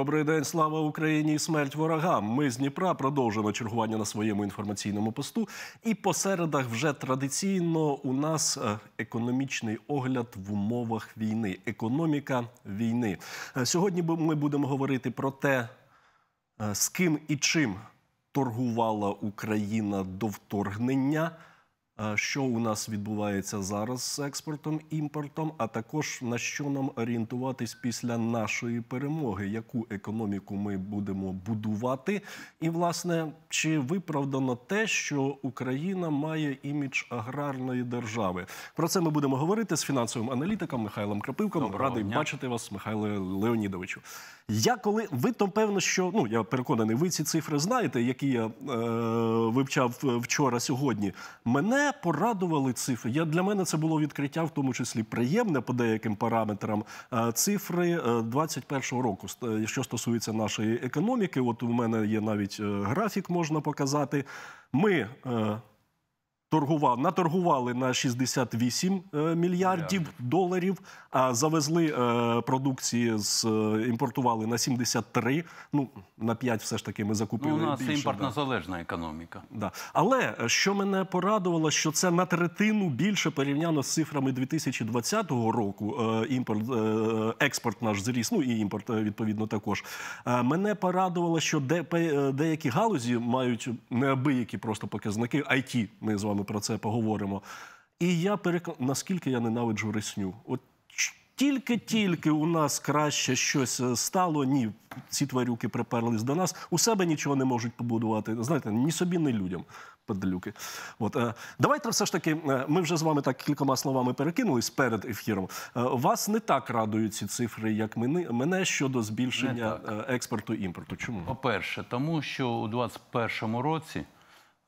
Добрий день, слава Україні і смерть ворогам. Ми з Дніпра продовжуємо чергування на своєму інформаційному посту. І посередах вже традиційно у нас е, економічний огляд в умовах війни. Економіка війни. Е, сьогодні ми будемо говорити про те, е, з ким і чим торгувала Україна до вторгнення що у нас відбувається зараз з експортом імпортом, а також на що нам орієнтуватись після нашої перемоги, яку економіку ми будемо будувати, і власне чи виправдано те, що Україна має імідж аграрної держави? Про це ми будемо говорити з фінансовим аналітиком Михайлом Крапивком. Доброго Радий дня. бачити вас, Михайло Леонідовичу. Я коли ви то певно, що ну я переконаний, ви ці цифри знаєте, які я е, вивчав е, вчора сьогодні. Мене порадували цифри. Я Для мене це було відкриття, в тому числі приємне по деяким параметрам. Е, цифри 21-го е, року, е, що стосується нашої економіки. От у мене є навіть графік, можна показати. Ми Торгував наторгували на 68 е, мільярдів доларів. А завезли е, продукції з е, імпортували на 73, Ну на 5 все ж таки ми закупили. Ну, у нас більше, імпортно да. залежна економіка. Да. Але що мене порадувало, що це на третину більше порівняно з цифрами 2020 року. Імпорт експорт наш зріс, ну і імпорт відповідно також. Мене порадувало, що де деякі галузі мають неабиякі просто показники. IT, ми з вами ми про це поговоримо. І я перекон... наскільки я ненавиджу ресню. От тільки-тільки у нас краще щось е, стало, ні, ці тварюки приперлись до нас. У себе нічого не можуть побудувати. Знаєте, ні собі, ні людям. Падлюки. От е, давайте все ж таки. Е, ми вже з вами так кількома словами перекинулись перед ефіром. Вас не так радують ці цифри, як мене щодо збільшення експорту імпорту. Чому по перше, тому що у 2021 році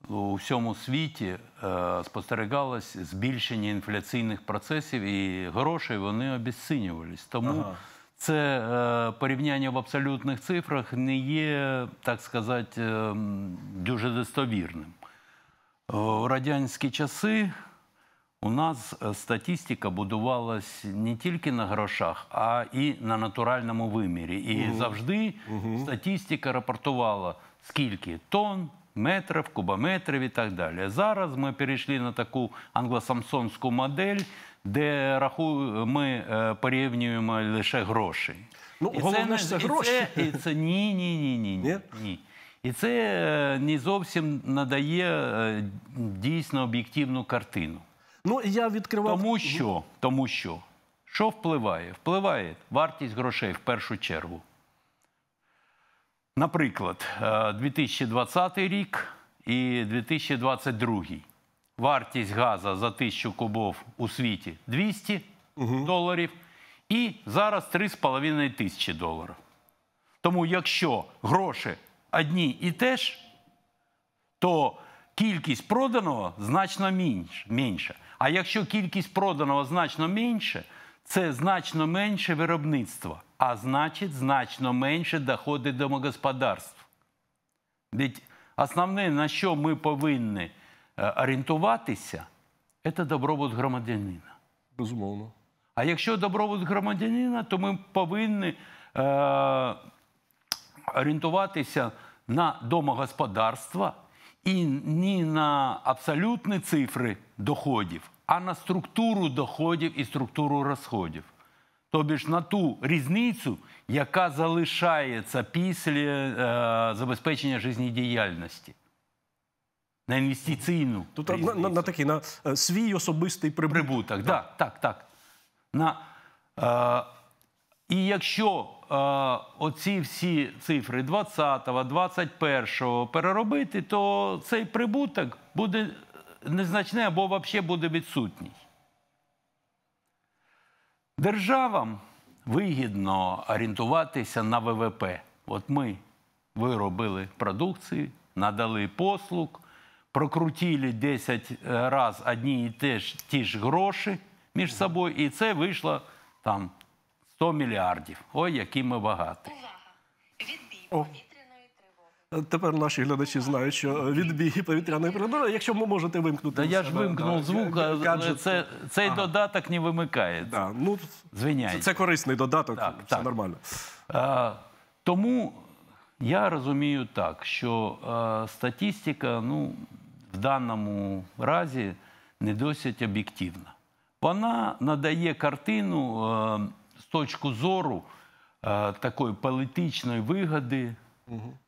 у всьому світі е, спостерігалось збільшення інфляційних процесів і грошей вони обіцінювались. Тому ага. це е, порівняння в абсолютних цифрах не є, так сказати, е, дуже достовірним. У радянські часи у нас статистика будувалась не тільки на грошах, а і на натуральному вимірі. І угу. завжди угу. статистика рапортувала, скільки тонн метрів, кубометрів і так далі. Зараз ми перейшли на таку англосамсонську модель, де ми э, порівнюємо лише ну, гроші. Ну, головне це, це гроші. ні, ні, ні, ні, ні. ні. І це е, не зовсім надає е, дійсно об'єктивну картину. Ну я відкривав тому, що тому що що впливає? Впливає вартість грошей в першу чергу. Наприклад, 2020 е, рік і 2022. Вартість газу за 1000 кубов у світі 200 угу. доларів. І зараз 3,5 тисячі доларів. Тому якщо гроші одні і те ж, то кількість проданого значно менша. А якщо кількість проданого значно менше, це значно менше виробництва а значить, значно менше доходи домогосподарств. Ведь основне, на що ми повинні е, орієнтуватися, це добробут громадянина. Безумовно. А якщо добробут громадянина, то ми повинні е, орієнтуватися на домогосподарства і не на абсолютні цифри доходів, а на структуру доходів і структуру розходів. Тобі ж на ту різницю, яка залишається після е, забезпечення життєдіяльності. На інвестиційну. Тут на, на, на такий, на е, свій особистий прибуток. Прибуток, так, так, так. На, е, І якщо е, оці всі цифри 20-го, 21-го переробити, то цей прибуток буде незначний або взагалі буде відсутній. Державам вигідно орієнтуватися на ВВП. От ми виробили продукцію, надали послуг, прокрутили 10 е, разів одні і ті ж, ті ж гроші між собою, і це вийшло там 100 мільярдів. Ой, які ми багаті. Увага! Відбій. Тепер наші глядачі знають, що е, відбіги повітряної передори, якщо ви можете вимкнути. Та я ж вимкнув звук, але цей додаток не вимикає. Да, ну, Це корисний додаток, все нормально. тому я розумію так, що статістика ну, в даному разі не досить об'єктивна. Вона надає картину з точки зору такої політичної вигоди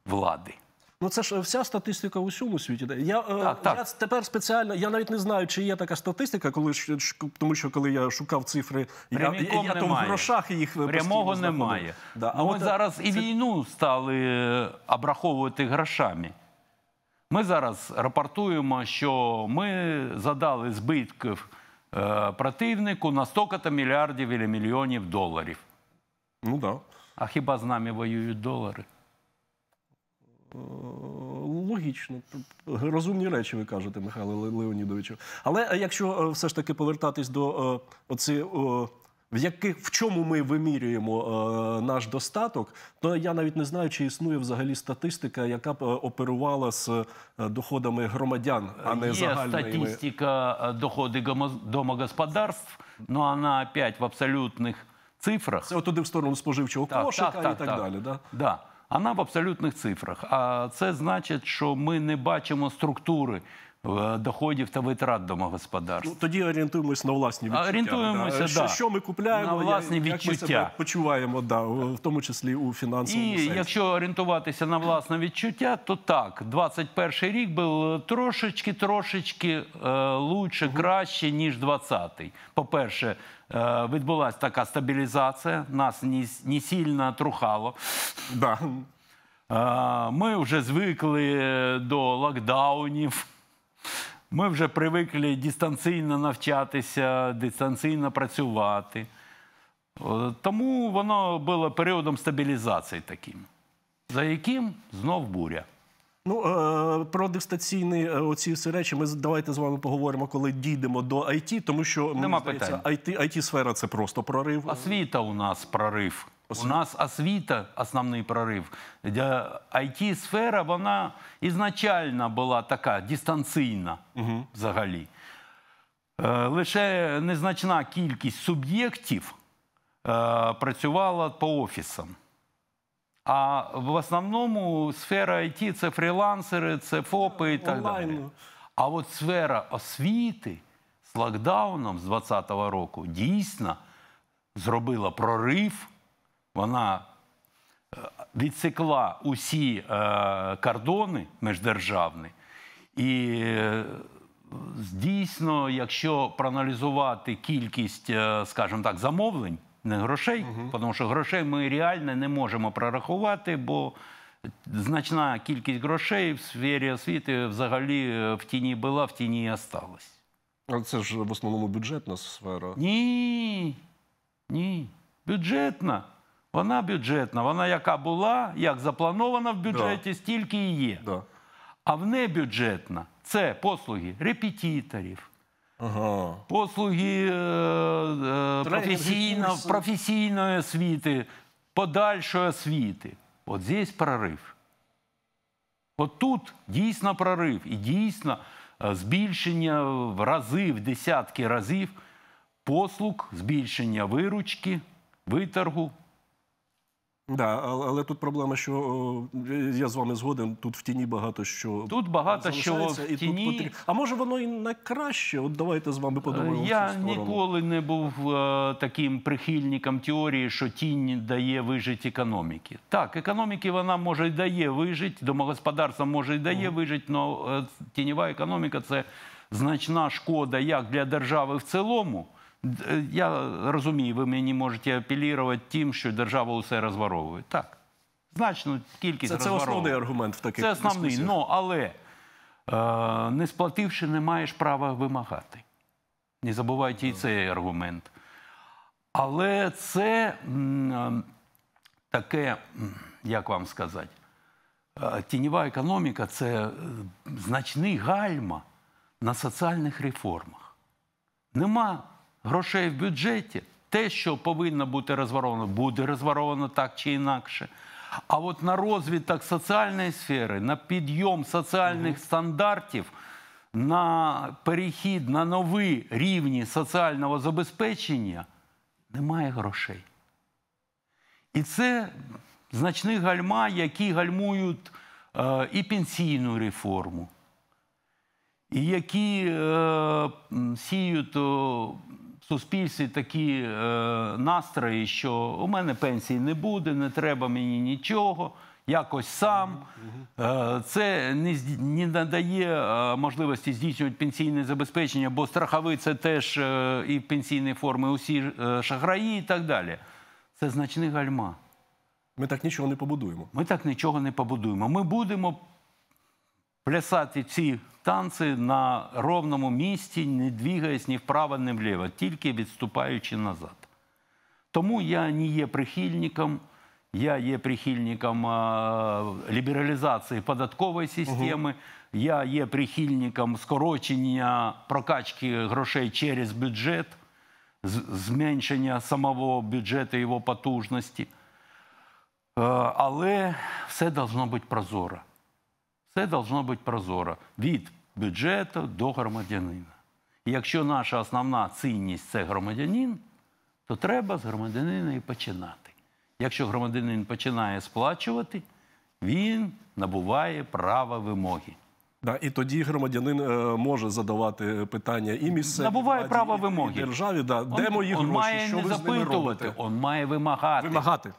влади. Ну, це ж е, вся статистика в усьому світі. Я е, так, я так. тепер спеціально. Я навіть не знаю, чи є така статистика, коли е, тому, що коли я шукав цифри, Пряміком я, я, там в грошах їх прямого немає. Да. А Ми от, зараз це... і війну стали обраховувати грошами. Ми зараз рапортуємо, що ми задали збитків е, противнику на стільки-то мільярдів і мільйонів доларів. Ну да. А хіба з нами воюють долари? Е, логічно, розумні речі ви кажете, Михайло Леонідовичу. Але е, якщо е, все ж таки повертатись до оці. В яких в чому ми вимірюємо е, наш достаток, то я навіть не знаю, чи існує взагалі статистика, яка б оперувала з доходами громадян, а не Є загальними. Є статистика доходи домогосподарств, але ну, вона опять в абсолютних цифрах. Це туди в сторону споживчого так, кошика так, так, і так, так далі. Да? Да. Вона в абсолютних цифрах. А це значить, що ми не бачимо структури. Е, доходів та витрат домогосподарств. Ну, тоді орієнтуємося на власні відчуття. Орієнтуємося, да. Е, що, що ми купуємо на власні як, відчуття. ми себе почуваємо, да, в тому числі у фінансовому І сенсі. якщо орієнтуватися на власне відчуття, то так, 21 рік був трошечки-трошечки е, лучше, краще, ніж 20-й. По-перше, Е, відбулася така стабілізація, нас не, не сильно трухало. Да. Е, ми вже звикли до локдаунів. Ми вже привикли дистанційно навчатися, дистанційно працювати. Е, тому воно було періодом стабілізації таким, за яким знов буря. Ну е, про дистанційні е, оці всі речі ми давайте з вами поговоримо, коли дійдемо до IT, тому що Нема IT, сфера це просто прорив. Освіта у нас прорив. У нас освіта основний прорив. it сфера вона ізначально була така дистанційна взагалі. Е, лише незначна кількість суб'єктів працювала по офісам. А в основному сфера IT це фрілансери, це ФОПи і так далі. А от сфера освіти з локдауном з 2020 року дійсно зробила прорив. Вона е, відсекла усі е, кордони міждержавні. І е, дійсно, якщо проаналізувати кількість, скажімо так, замовлень. Не грошей, угу. тому що грошей ми реально не можемо прорахувати, бо значна кількість грошей в сфері освіти взагалі е, в тіні була, в тіні і осталась. Але це ж в основному бюджетна сфера. Ні. Ні. Бюджетна. Вона бюджетна. Вона яка була, як запланована в бюджеті, да. стільки і є. Да. А в небюджетна це послуги репетиторів. Ага. послуги е, е професійно, професійної освіти, подальшої освіти. От здесь прорив. От тут дійсно прорив і дійсно е, збільшення в рази, в десятки разів послуг, збільшення виручки, виторгу. Да, але, тут проблема, що я з вами згоден. Тут в тіні багато що тут багато що в тіні. Тут А може воно і найкраще. От давайте з вами подумаємо. Я ніколи не був е, таким прихильником теорії, що тінь дає вижить економіки. Так, економіки вона може і дає вижить, домогосподарство може і дає mm. вижити, але тіньова економіка це значна шкода як для держави в цілому. Е, я розумію, ви мені можете апелірувати тим, що держава усе розворовує. Так, значно кількість це, це основний аргумент в таких Це основний, но, ну, але е, не сплативши, не маєш права вимагати. Не забувайте і цей аргумент. Але це м, е, таке, як вам сказати, е, тіньова економіка це значний гальма на соціальних реформах. Нема грошей в бюджеті. Те, що повинно бути розворовано, буде розворовано так чи інакше. А от на розвиток соціальної сфери, на підйом соціальних стандартів, на перехід на нові рівні соціального забезпечення немає грошей. І це значні гальма, які гальмують е, і пенсійну реформу, і які е, сіють суспільстві такі е, настрої, що у мене пенсії не буде, не треба мені нічого. Якось сам е, це не надає е, можливості здійснювати пенсійне забезпечення, бо страхови це теж е, і пенсійні форми, усі шахраї, і так далі. Це значний гальма. Ми так нічого не побудуємо. Ми так нічого не побудуємо. Ми будемо плясати ці танці на ровному місці, не двігаясь ні вправо, ні вліво, тільки відступаючи назад. Тому я не є прихильником. Я є прихильником е, лібералізації податкової системи, uh я є прихильником скорочення прокачки грошей через бюджет, зменшення самого бюджету його потужності. Е, але все должно бути прозоро. Це должно бути прозоро від бюджету до громадянина. І якщо наша основна цінність це громадянин, то треба з громадянина і починати. Якщо громадянин починає сплачувати, він набуває права вимоги. Да, і тоді громадянин е, може задавати питання і місцеві набуває владі, право вимоги і державі. Да, де мої гроші, має що не ви запитувати, з ними робите? он має вимагати. вимагати.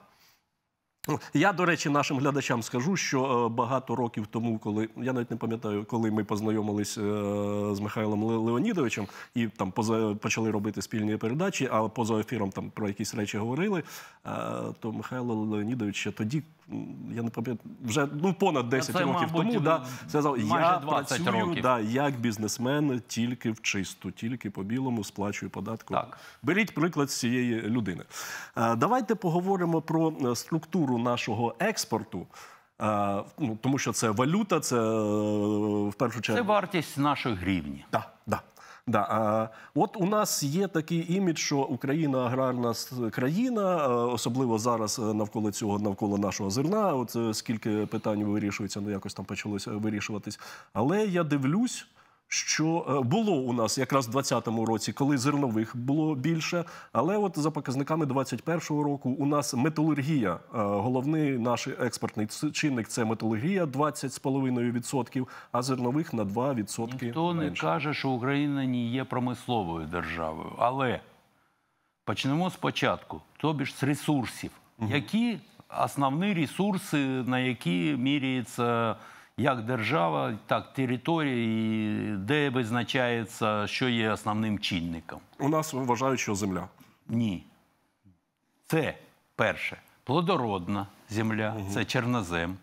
Я, до речі, нашим глядачам скажу, що е, багато років тому, коли я навіть не пам'ятаю, коли ми познайомились е, з Михайлом Леонідовичем і там почали робити спільні передачі, а поза ефіром там про якісь речі говорили. Е, то Михайло Леонідович ще тоді я не пам'ятаю, вже ну понад 10 Це, років мабуть, тому да, сказав, я працюю років. Да, як бізнесмен тільки в чисту, тільки по-білому сплачую податку. Так. Беріть приклад з цієї людини. Е, давайте поговоримо про е, структуру нашого експорту. Е, ну, тому що це валюта, це в першу чергу це вартість нашої гривні. Так, да, так. Да. Да, а, От у нас є такий імідж, що Україна аграрна країна, е, особливо зараз е, навколо цього, навколо нашого зерна. От е, скільки питань вирішується, ну якось там почалося вирішуватись. Але я дивлюсь що е, було у нас якраз в 2020 році, коли зернових було більше. Але от за показниками 2021 року у нас металургія, е, головний наш експортний чинник це металургія 20,5%, а зернових на 2%. Ніхто менше. не каже, що Україна не є промисловою державою. Але почнемо спочатку, тобі ж з ресурсів, угу. які основні ресурси, на які міряється як держава, так території, де визначається, що є основним чинником. У нас вважають, що земля. Ні. Це перше плодородна земля, угу. це чернозем,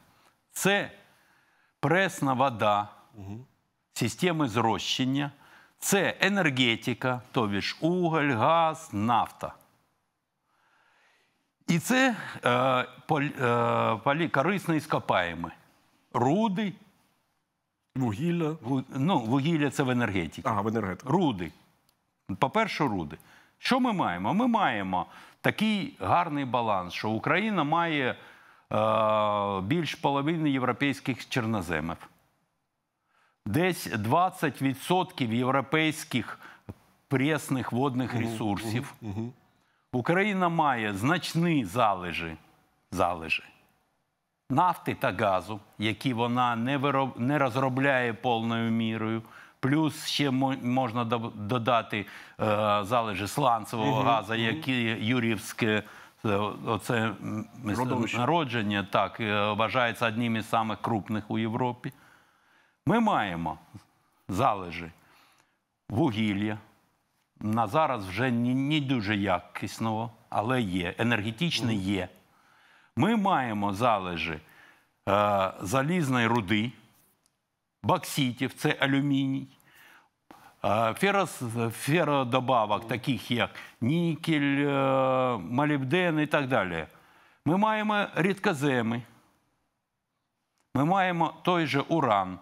це пресна вода, угу. системи зрощення, це енергетика, тобі уголь, газ, нафта. І це е, полі, е, полі, руди, вугілля. Ну, вугілля це в енергетиці. Ага, в енергетиці. Руди. По-перше, руди. Що ми маємо? Ми маємо такий гарний баланс, що Україна має е, більш половини європейських чорноземів. Десь 20% європейських пресних водних ресурсів. Угу, угу, угу. Україна має значні залежі, залежі нафти та газу, які вона не вироб... не розробляє повною мірою. Плюс ще можна додати е, залежі сланцевого угу, газу, які Юрівське е, оце Родовище. народження так е, вважається одним із самих крупних у Європі. Ми маємо залежі вугілля. На зараз вже не дуже якісного, але є енергетичне є. Ми маємо залежі е, залізної руди, бокситів, це алюміній, е, ферос, феродобавок, таких як нікель, е, молібден і так далі. Ми маємо рідкоземи, ми маємо той же уран.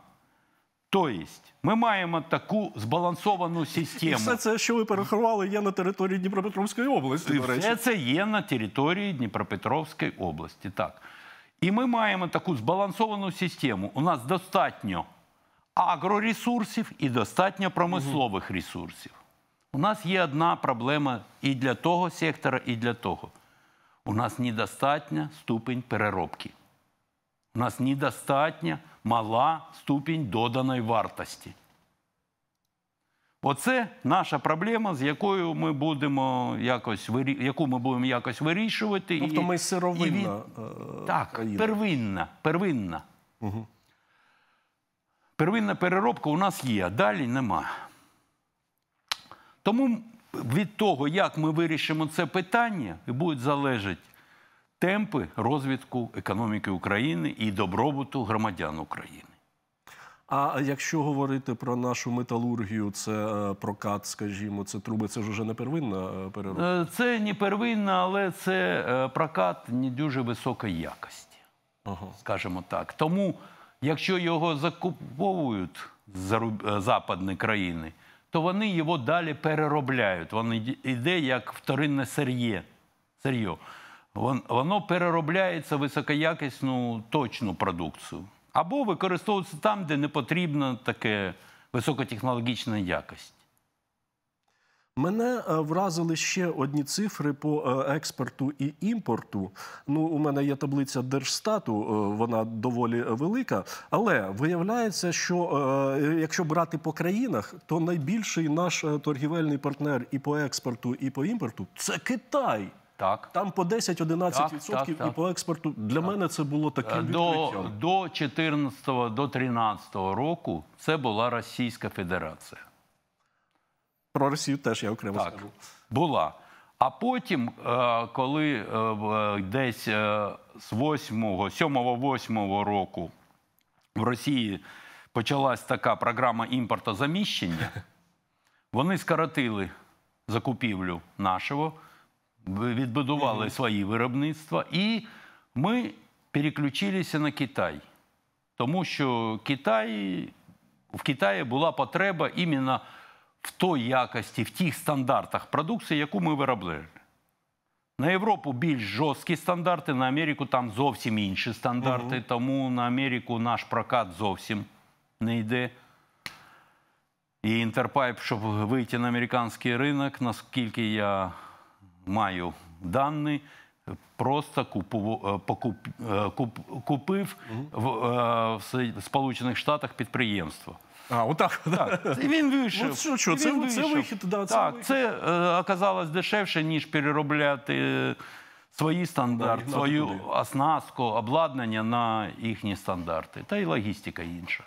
Тобто, ми маємо таку збалансовану систему. І все це, що ви перерахували, є на території Дніпропетровської області. до речі. Все це є на території Дніпропетровської області. так. І ми маємо таку збалансовану систему. У нас достатньо агроресурсів і достатньо промислових ресурсів. У нас є одна проблема і для того сектора, і для того. У нас недостатня ступень переробки. У нас недостатня мала ступінь доданої вартості. Оце наша проблема, з якою ми будемо якось вирі... яку ми будемо якось вирішувати. Тобто і... ми сировинна. І е, Так, первинна. первинна. Угу. Первинна переробка у нас є, далі нема. Тому від того, як ми вирішимо це питання, і буде залежати темпи розвитку економіки України і добробуту громадян України. А якщо говорити про нашу металургію, це е, прокат, скажімо, це труби, це ж вже не первинна е, переробка? Е, це не первинна, але це прокат не дуже високої якості, ага. скажімо так. Тому, якщо його закуповують западні країни, то вони його далі переробляють. Вони йде як вторинне сир'є воно переробляється високоякісну точну продукцію. Або використовується там, де не потрібна така високотехнологічна якість. Мене е, вразили ще одні цифри по е, експорту і імпорту. Ну, у мене є таблиця Держстату, е, вона доволі велика. Але виявляється, що якщо брати по країнах, то найбільший наш торгівельний партнер і по експорту, і по імпорту це Китай. Так. Там по 10-11% так, і так. по експорту. Для мене це було е, таке відкриттям. До 2014 до 2013 року це була Російська Федерація. Про Росію теж я окремо скажу. Була. А потім, е, коли е, десь з 7-8 року в Росії почалась така програма імпортозаміщення, вони скоротили закупівлю нашого відбудували свої виробництва, і ми переключилися на Китай, тому що Китай, в Китаї була потреба іменно в той якості, в тих стандартах продукції, яку ми виробляли. На Європу більш жорсткі стандарти, на Америку там зовсім інші стандарти, угу. тому на Америку наш прокат зовсім не йде. І Інтерпайп, щоб вийти на американський ринок, наскільки я маю дані, просто е, е, купив в, е, в Сполучених Штатах підприємство. А, отак. Так. І він вийшов. От що, це, вихід, так, це оказалось дешевше, ніж переробляти свої стандарти, свою оснастку, обладнання на їхні стандарти. Та й логістика інша.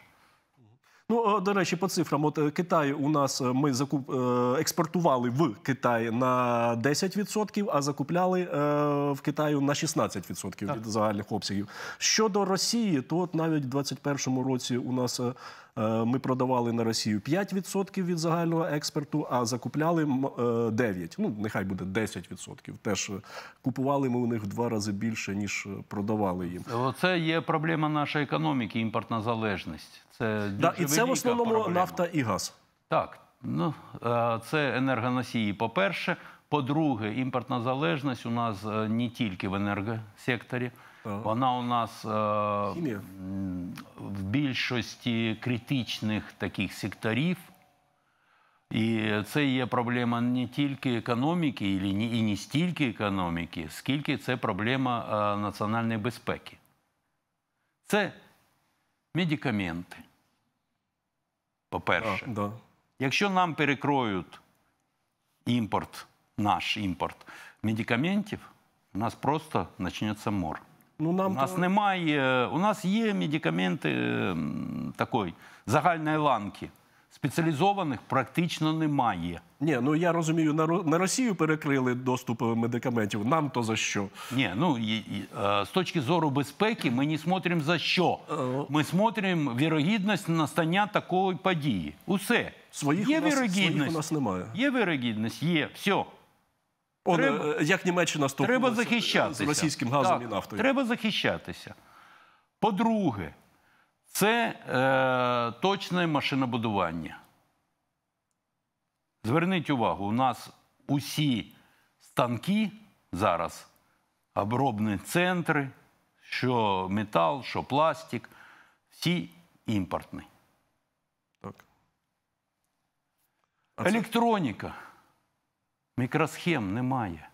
Ну е, до речі, по цифрам от е, Китай у нас е, ми закуп експортували в Китай на 10%, а закупляли в Китаю на 16% так. від загальних обсягів. Щодо Росії, то от навіть в 2021 році у нас. Ми продавали на Росію 5% від загального експорту, а закупляли 9%. Ну нехай буде 10%. Теж купували ми у них в два рази більше ніж продавали їм. Це є проблема нашої економіки, імпортна залежність. Це да, і це в основному проблема. нафта і газ. Так, ну е, це енергоносії. По перше, по-друге, імпортна залежність у нас е, не тільки в енергосекторі, ага. вона у нас е, Хімія. в більшості критичних таких секторів. І це є проблема не тільки економіки, і не стільки економіки, скільки це проблема національної безпеки. Це медикаменти. По-перше, да. якщо нам перекроють імпорт, наш імпорт медикаментів, у нас просто почнеться мор. Ну, нам У нас то... немає, у нас є медикаменти такої загальної ланки спеціалізованих практично немає. Ні, ну я розумію, на Росію перекрили доступ е, медикаментів. Нам то за що? Ні, ну е, з точки зору безпеки, ми не смотримо за що. Е, ми смотримо вірогідність настання такої події. Усе своїх є у нас, своїх у нас немає. Є вірогідність, є все. Он, треба, як Німеччина треба захищатися. з російським газом так, і нафтою. Треба захищатися. По-друге, це е, точне машинобудування. Зверніть увагу, у нас усі станки зараз, обробні центри, що метал, що пластик, всі імпортні. Так. це... Електроніка. Мікросхем немає.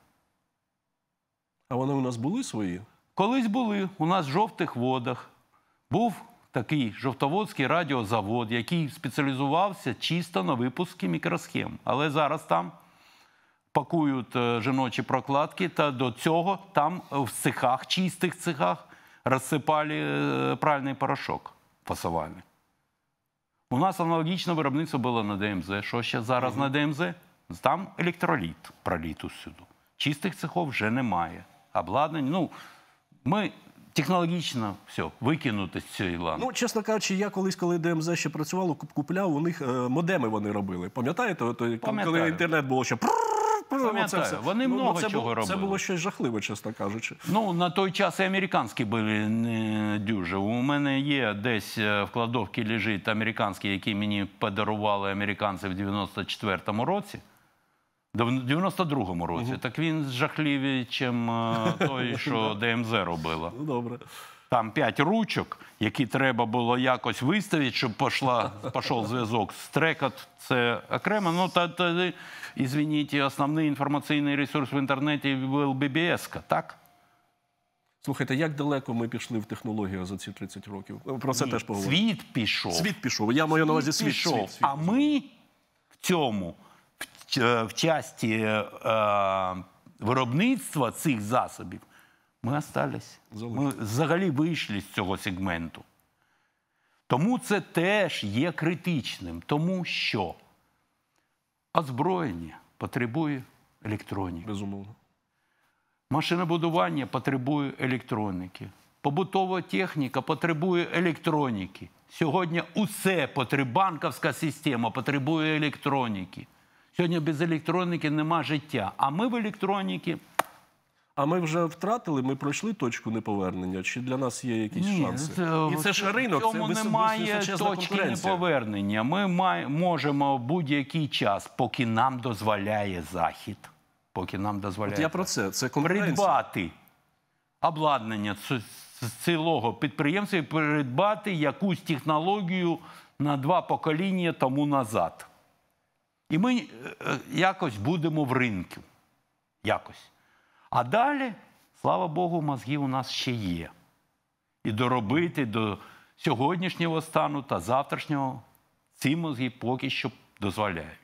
А вони у нас були свої? Колись були. У нас в жовтих водах був такий жовтоводський радіозавод, який спеціалізувався чисто на випуску мікросхем. Але зараз там пакують е, жіночі прокладки, та до цього там в цехах, чистих цехах, розсипали е, пральний порошок фасувальний. У нас аналогічно виробництво було на ДМЗ. Що ще зараз угу. на ДМЗ? Там електроліт проліт усюди. Чистих цехов вже немає. Обладнання. Ну, ми технологічно все викинути з цієї ланки. Ну, чесно кажучи, я колись, коли ДМЗ ще працювало, купляв, у них е, модеми вони робили. Пам'ятаєте, е, коли інтернет було ще. Пам'ятаю, вони ну, ну, много це чого було, робили. Це було щось жахливе, чесно кажучи. Ну, на той час і американські були не дуже У мене є десь е, в кладовці лежить американський, який мені подарували американці в 94-му році. В 92-му році. Угу. Так він жахливий, чим е, той, що ДМЗ робила. Ну, добре. Там п'ять ручок, які треба було якось виставити, щоб пошла, пішов зв'язок з Це окремо. Ну та, та ізвініть, основний інформаційний ресурс в інтернеті був ББС, так? Слухайте, як далеко ми пішли в технологію за ці 30 років? Е, про це Ні, теж поговоримо. Світ пішов. Світ пішов. Я маю на увазі світ. світ, світ, світ. А ми в цьому. Е, в, часті е, виробництва цих засобів, ми остались. Ми взагалі вийшли з цього сегменту. Тому це теж є критичним, тому що озброєння потребує електроніки. Безумовно. Машинобудування потребує електроніки. Побутова техніка потребує електроніки. Сьогодні усе потребує, банківська система потребує електроніки. Сьогодні без електроніки нема життя. А ми в електроніці. А ми вже втратили, ми пройшли точку неповернення. Чи для нас є якісь Ні, шанси? Це, І це ж ринок, цьому це немає точки неповернення. Ми має, можемо в будь-який час, поки нам дозволяє захід. Поки нам дозволяє От я про це. Це придбати обладнання цілого підприємства і придбати якусь технологію на два покоління тому назад. І ми е, е, якось будемо в ринку. Якось. А далі, слава Богу, мозги у нас ще є. І доробити до сьогоднішнього стану та завтрашнього ці мозги поки що дозволяють.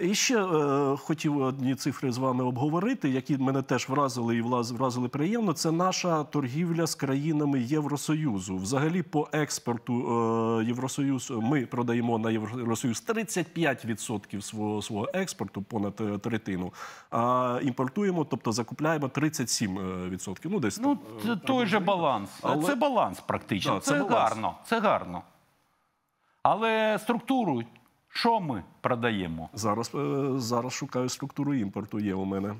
І ще е, хотів одні цифри з вами обговорити, які мене теж вразили і вразили приємно. Це наша торгівля з країнами Євросоюзу. Взагалі, по експорту е, Євросоюз ми продаємо на Євросоюз 35% свого свого експорту, понад е, третину. А імпортуємо, тобто закупляємо 37%. Е, ну десь ну там, той же баланс. Але... Це баланс практично. Да, це, це баланс. гарно. Це гарно. Але структуру що ми продаємо? Зараз е, зараз шукаю структуру імпорту. Є у мене е,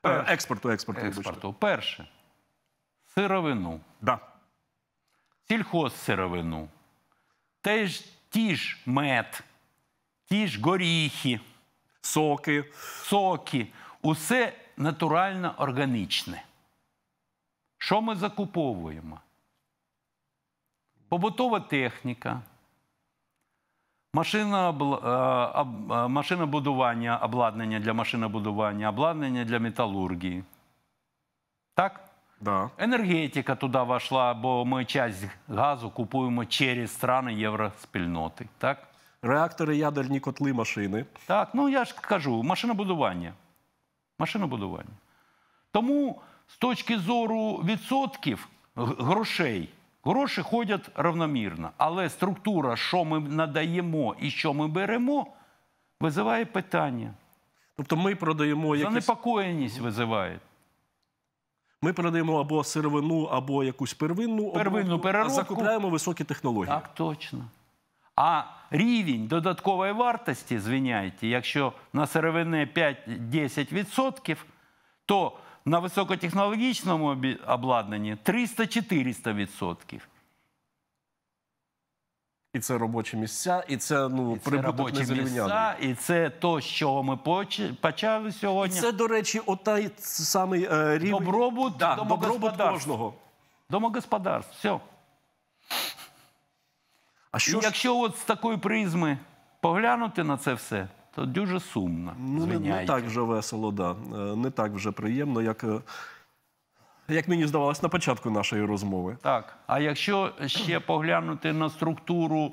Перше. експорту, експорту. Експорту. Перше сировину. Да. Сільхозсировину. Теж ті ж мед, ті ж горіхи, соки. Соки. Усе натурально органічне. Що ми закуповуємо? Побутова техніка. Машина е, е, машинобудування, обладнання для машинобудування, обладнання для металургії. Так? Да. Енергетика туди вийшла, бо ми часть газу купуємо через страни євроспільноти. Так? Реактори, ядерні котли, машини. Так, ну я ж кажу, машинобудування. Машинобудування. Тому з точки зору відсотків грошей. Гроші ходять равномірно, але структура, що ми надаємо і що ми беремо, визиває питання. Тобто ми продаємо якісь... занепокоєність визиває. Ми продаємо або сировину, або якусь первинну первинну переробку. закупляємо високі технології. Так, точно. А рівень додаткової вартості, звиняйте, якщо на сировини 5-10%, то на високотехнологічному обладнанні 300-400%. І це робочі місця, і це ну і це робочі місця, і це то, з чого ми почали сьогодні. І Це, до речі, отай самий е, рівень добробут, да, добробут кожного. Домогосподарств. Все. А що і ж... якщо от з такої призми поглянути на це все? то дуже сумно. Ну, не, не так вже весело, да. Е, не так вже приємно, як. Е, як мені здавалось на початку нашої розмови, так. А якщо ще поглянути на структуру е,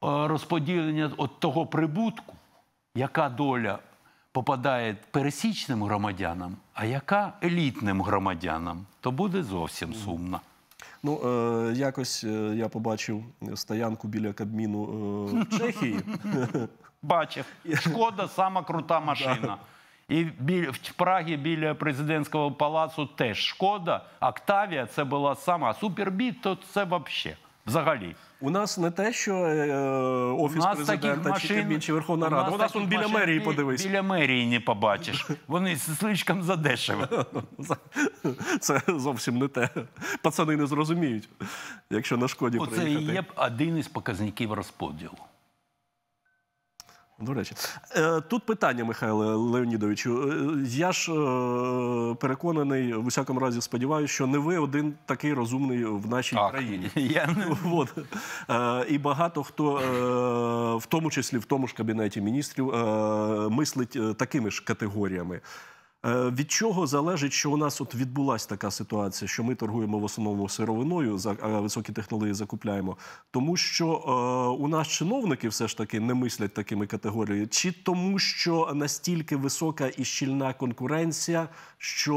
розподілення от того прибутку, яка доля попадає пересічним громадянам, а яка елітним громадянам, то буде зовсім сумно. Ну, е, якось я побачив стоянку біля Кабміну е, в Чехії. бачив. Шкода, сама крута машина. І біля в Прагі біля президентського палацу теж шкода. Октавія це була сама супербіт, то це взагалі. Взагалі, у нас не те, що е, е офіс президента машин, чи Кабін, чи Верховна Рада. У нас, у нас он біля машин, мерії подивись. Біля мерії не побачиш. Вони слишком задешеві. Це зовсім не те. Пацани не зрозуміють, якщо на шкоді Оце приїхати. Це є один із показників розподілу. До речі, е, тут питання, Михайле Леонідовичу. Е, я ж е, переконаний, в усякому разі, сподіваюся, що не ви один такий розумний в нашій так. країні. Я От. І багато хто, в тому числі в тому ж кабінеті міністрів, мислить такими ж категоріями. Е, від чого залежить, що у нас от відбулася така ситуація, що ми торгуємо в основному сировиною, е, високі технології закупляємо, тому що е, у нас чиновники все ж таки не мислять такими категоріями, чи тому, що настільки висока і щільна конкуренція, що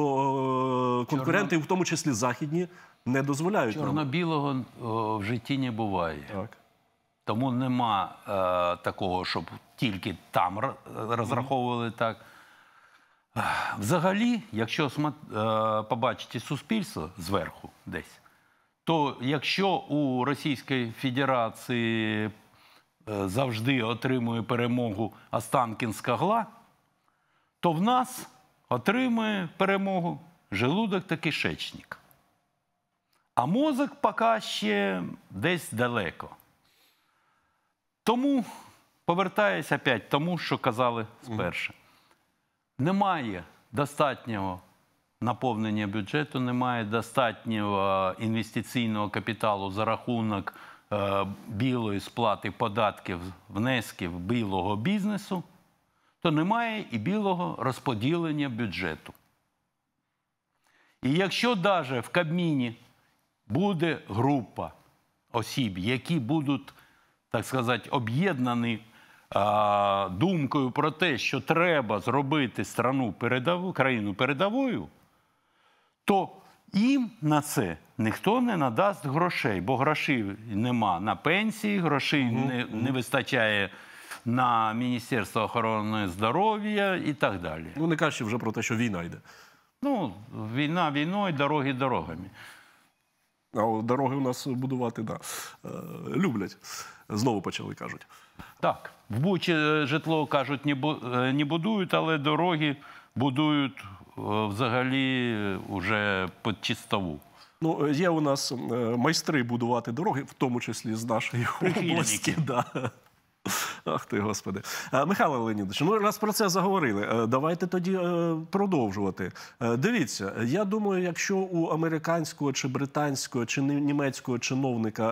конкуренти, в тому числі західні, не дозволяють чорно-білого в житті не буває. Так. Тому нема е, такого, щоб тільки там розраховували так. Взагалі, якщо е, побачити суспільство зверху десь, то якщо у Російській Федерації е, завжди отримує перемогу Останкінська гла, то в нас отримує перемогу желудок та кишечник. А мозок поки ще десь далеко. Тому повертаюся опять тому, що казали спершу немає достатнього наповнення бюджету, немає достатнього е, інвестиційного капіталу за рахунок е, білої сплати податків, внесків білого бізнесу, то немає і білого розподілення бюджету. І якщо навіть в Кабміні буде група осіб, які будуть, так сказати, об'єднані думкою про те, що треба зробити страну передову, країну передовою, то їм на це ніхто не надасть грошей, бо грошей нема на пенсії, грошей не, не вистачає. На Міністерство охорони здоров'я і так далі. Ну, не кажучи вже про те, що війна йде. Ну, війна війною, дороги дорогами. А дороги у нас будувати, так. Да. Е, люблять. Знову почали кажуть. Так, в Бучі е, житло кажуть, е, не будують, але дороги будують е, взагалі уже під чистову. Ну, є у нас майстри будувати дороги, в тому числі з нашої області. Да. Ах ти, господи. Е, Михайло Леонідович, ми раз про це заговорили. Е, давайте тоді е, продовжувати. Дивіться, я думаю, якщо у американського чи британського чи німецького чиновника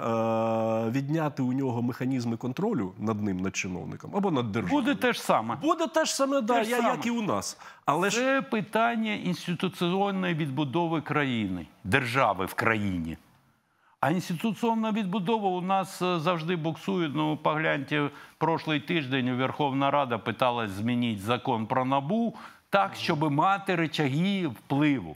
відняти у нього механізми контролю над ним, над чиновником або над державою. Буде те ж саме. Буде те ж саме, да, я, саме. як і у нас. Але Це ж... питання інституційної відбудови країни, держави в країні. А інституційна відбудова у нас е, завжди буксує. Ну, погляньте, прошлий тиждень Верховна Рада питалась змінити закон про набу так, щоб мати речаги впливу.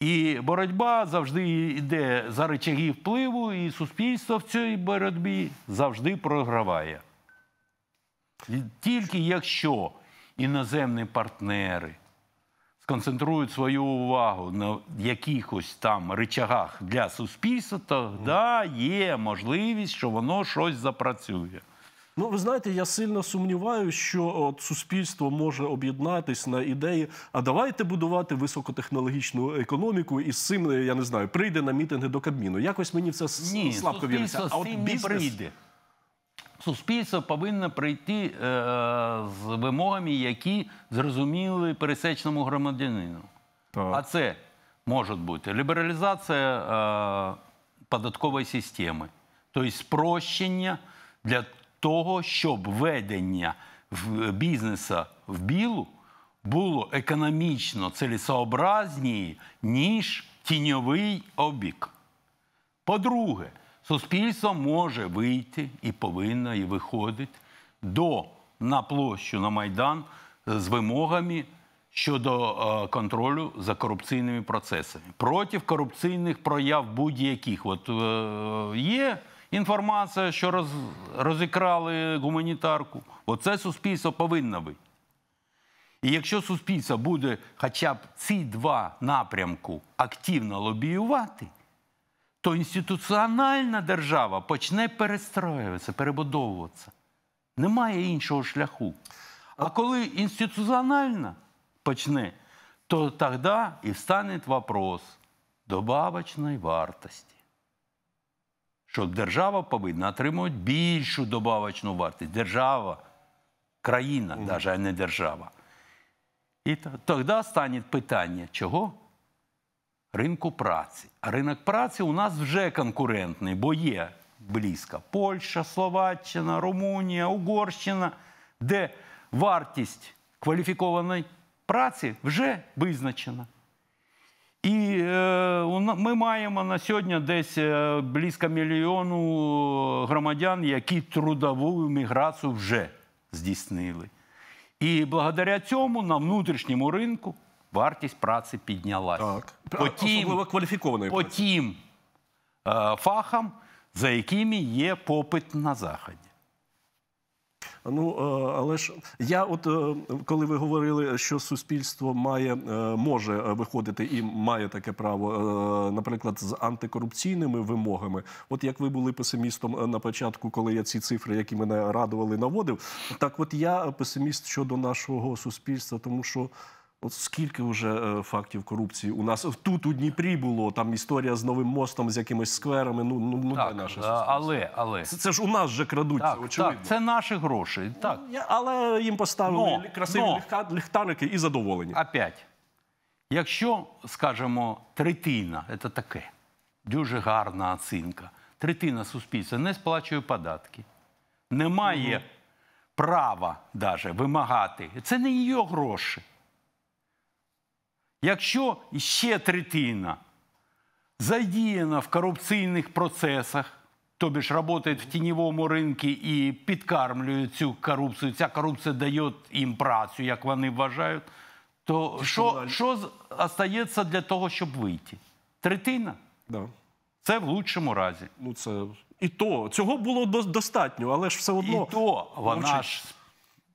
І боротьба завжди йде за речаги впливу, і суспільство в цій боротьбі завжди програває. Тільки якщо іноземні партнери сконцентрують свою увагу на якихось там речагах для суспільства, то є можливість, що воно щось запрацює. Ну, ви знаєте, я сильно сумніваюся, що от суспільство може об'єднатись на ідеї, а давайте будувати високотехнологічну економіку, і з цим я не знаю, прийде на мітинги до Кабміну. Якось мені все це Ні, слабко віриться. А от бізнес... не прийде суспільство повинно прийти е, з вимогами, які зрозуміли пересечному громадянину. А це може бути лібералізація е, податкової системи, тобто спрощення для того, щоб введення бізнесу в білу було економічно цілесообразніше, ніж тіньовий обік. По-друге, суспільство може вийти і повинно, і виходить до на площу на Майдан з вимогами щодо е, контролю за корупційними процесами. Проти корупційних прояв будь-яких. От е, є інформація, що роз, розікрали гуманітарку. Оце суспільство повинно бути. І якщо суспільство буде хоча б ці два напрямку активно лобіювати то інституціональна держава почне перестроюватися, перебудовуватися. Немає іншого шляху. А коли інституціональна почне, то тоді і стане вопрос добавочної вартості. Що держава повинна отримувати більшу добавочну вартість. Держава, країна, навіть а не держава. І тоді стане питання, чого? ринку праці. А ринок праці у нас вже конкурентний, бо є близько Польща, Словаччина, Румунія, Угорщина, де вартість кваліфікованої праці вже визначена. І е, ми маємо на сьогодні десь е, близько мільйону громадян, які трудову міграцію вже здійснили. І благодаря цьому на внутрішньому ринку вартість праці піднялася. Так. Потім, по тим е, фахам, за якими є попит на заході. Ну, е, але ж я, от е, коли ви говорили, що суспільство має е, може виходити і має таке право, наприклад, з антикорупційними вимогами. От як ви були песимістом на початку, коли я ці цифри, які мене радували, наводив, так от я песиміст щодо нашого суспільства, тому що. От скільки вже е, фактів корупції у нас тут у Дніпрі було там історія з новим мостом, з якимись скверами. Ну ну ну так, наше е, але але це, це ж у нас вже крадуть так, очевидно. Так, Це наші гроші, так ну, але їм поставили но, красиві но, ліхтарики і задоволені. Опять, якщо скажемо, третина, це таке дуже гарна оцінка. Третина суспільства не сплачує податки, не має угу. права навіть вимагати. Це не її гроші. Якщо ще третина задіяна в корупційних процесах, тобі ж працює в тіньовому ринку і підкармлює цю корупцію, ця корупція дає їм працю, як вони вважають, то що що остається для того, щоб вийти? Третина? Да. Це в лучшому разі. Ну, це... І то цього було достатньо, але ж все одно. І то вона ж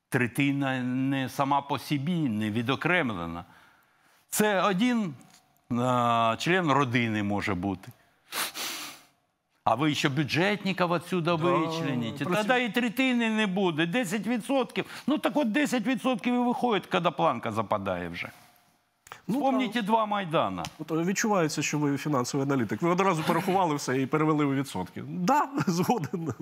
третина не сама по собі, не відокремлена. Це один а, член родини може бути. А ви ще бюджетників відсюди вичленіть. Тоді працю... і третини не буде. 10%. Ну так от 10% і виходить, коли планка западає вже. Ну, Вспомніть два Майдана. От е, Відчувається, що ви фінансовий аналітик. Ви одразу порахували все і перевели у відсотки. Да, згоден,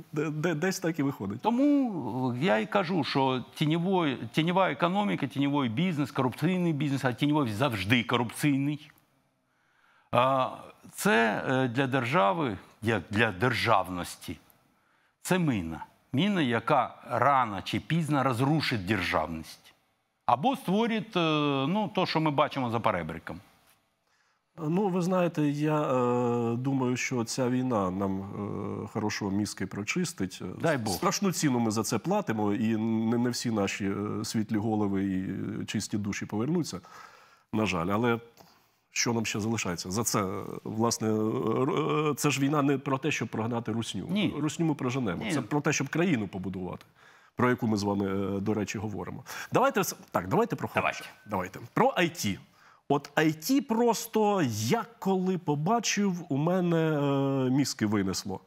десь так і виходить. Тому я і кажу, що тіньової, тіньова економіка, тіньовий бізнес, корупційний бізнес, а тіньовий завжди корупційний. Це е, для держави, як для державності, це мина. Міна, яка рано чи пізно розрушить державність або створюють е, ну, то, що ми бачимо за перебриком. Ну, ви знаєте, я е, думаю, що ця війна нам е, хорошого мізки прочистить. Дай Бог. Страшну ціну ми за це платимо, і не, не всі наші е, світлі голови і чисті душі повернуться. На жаль, але що нам ще залишається? За це власне е, це ж війна не про те, щоб прогнати русню. Ні. Русню ми проженемо. Ні. Це про те, щоб країну побудувати про яку ми з вами, е, до речі, говоримо. Давайте так, давайте про хороше. Давайте. давайте про IT. От IT просто я коли побачив, у мене е, мізки винесло.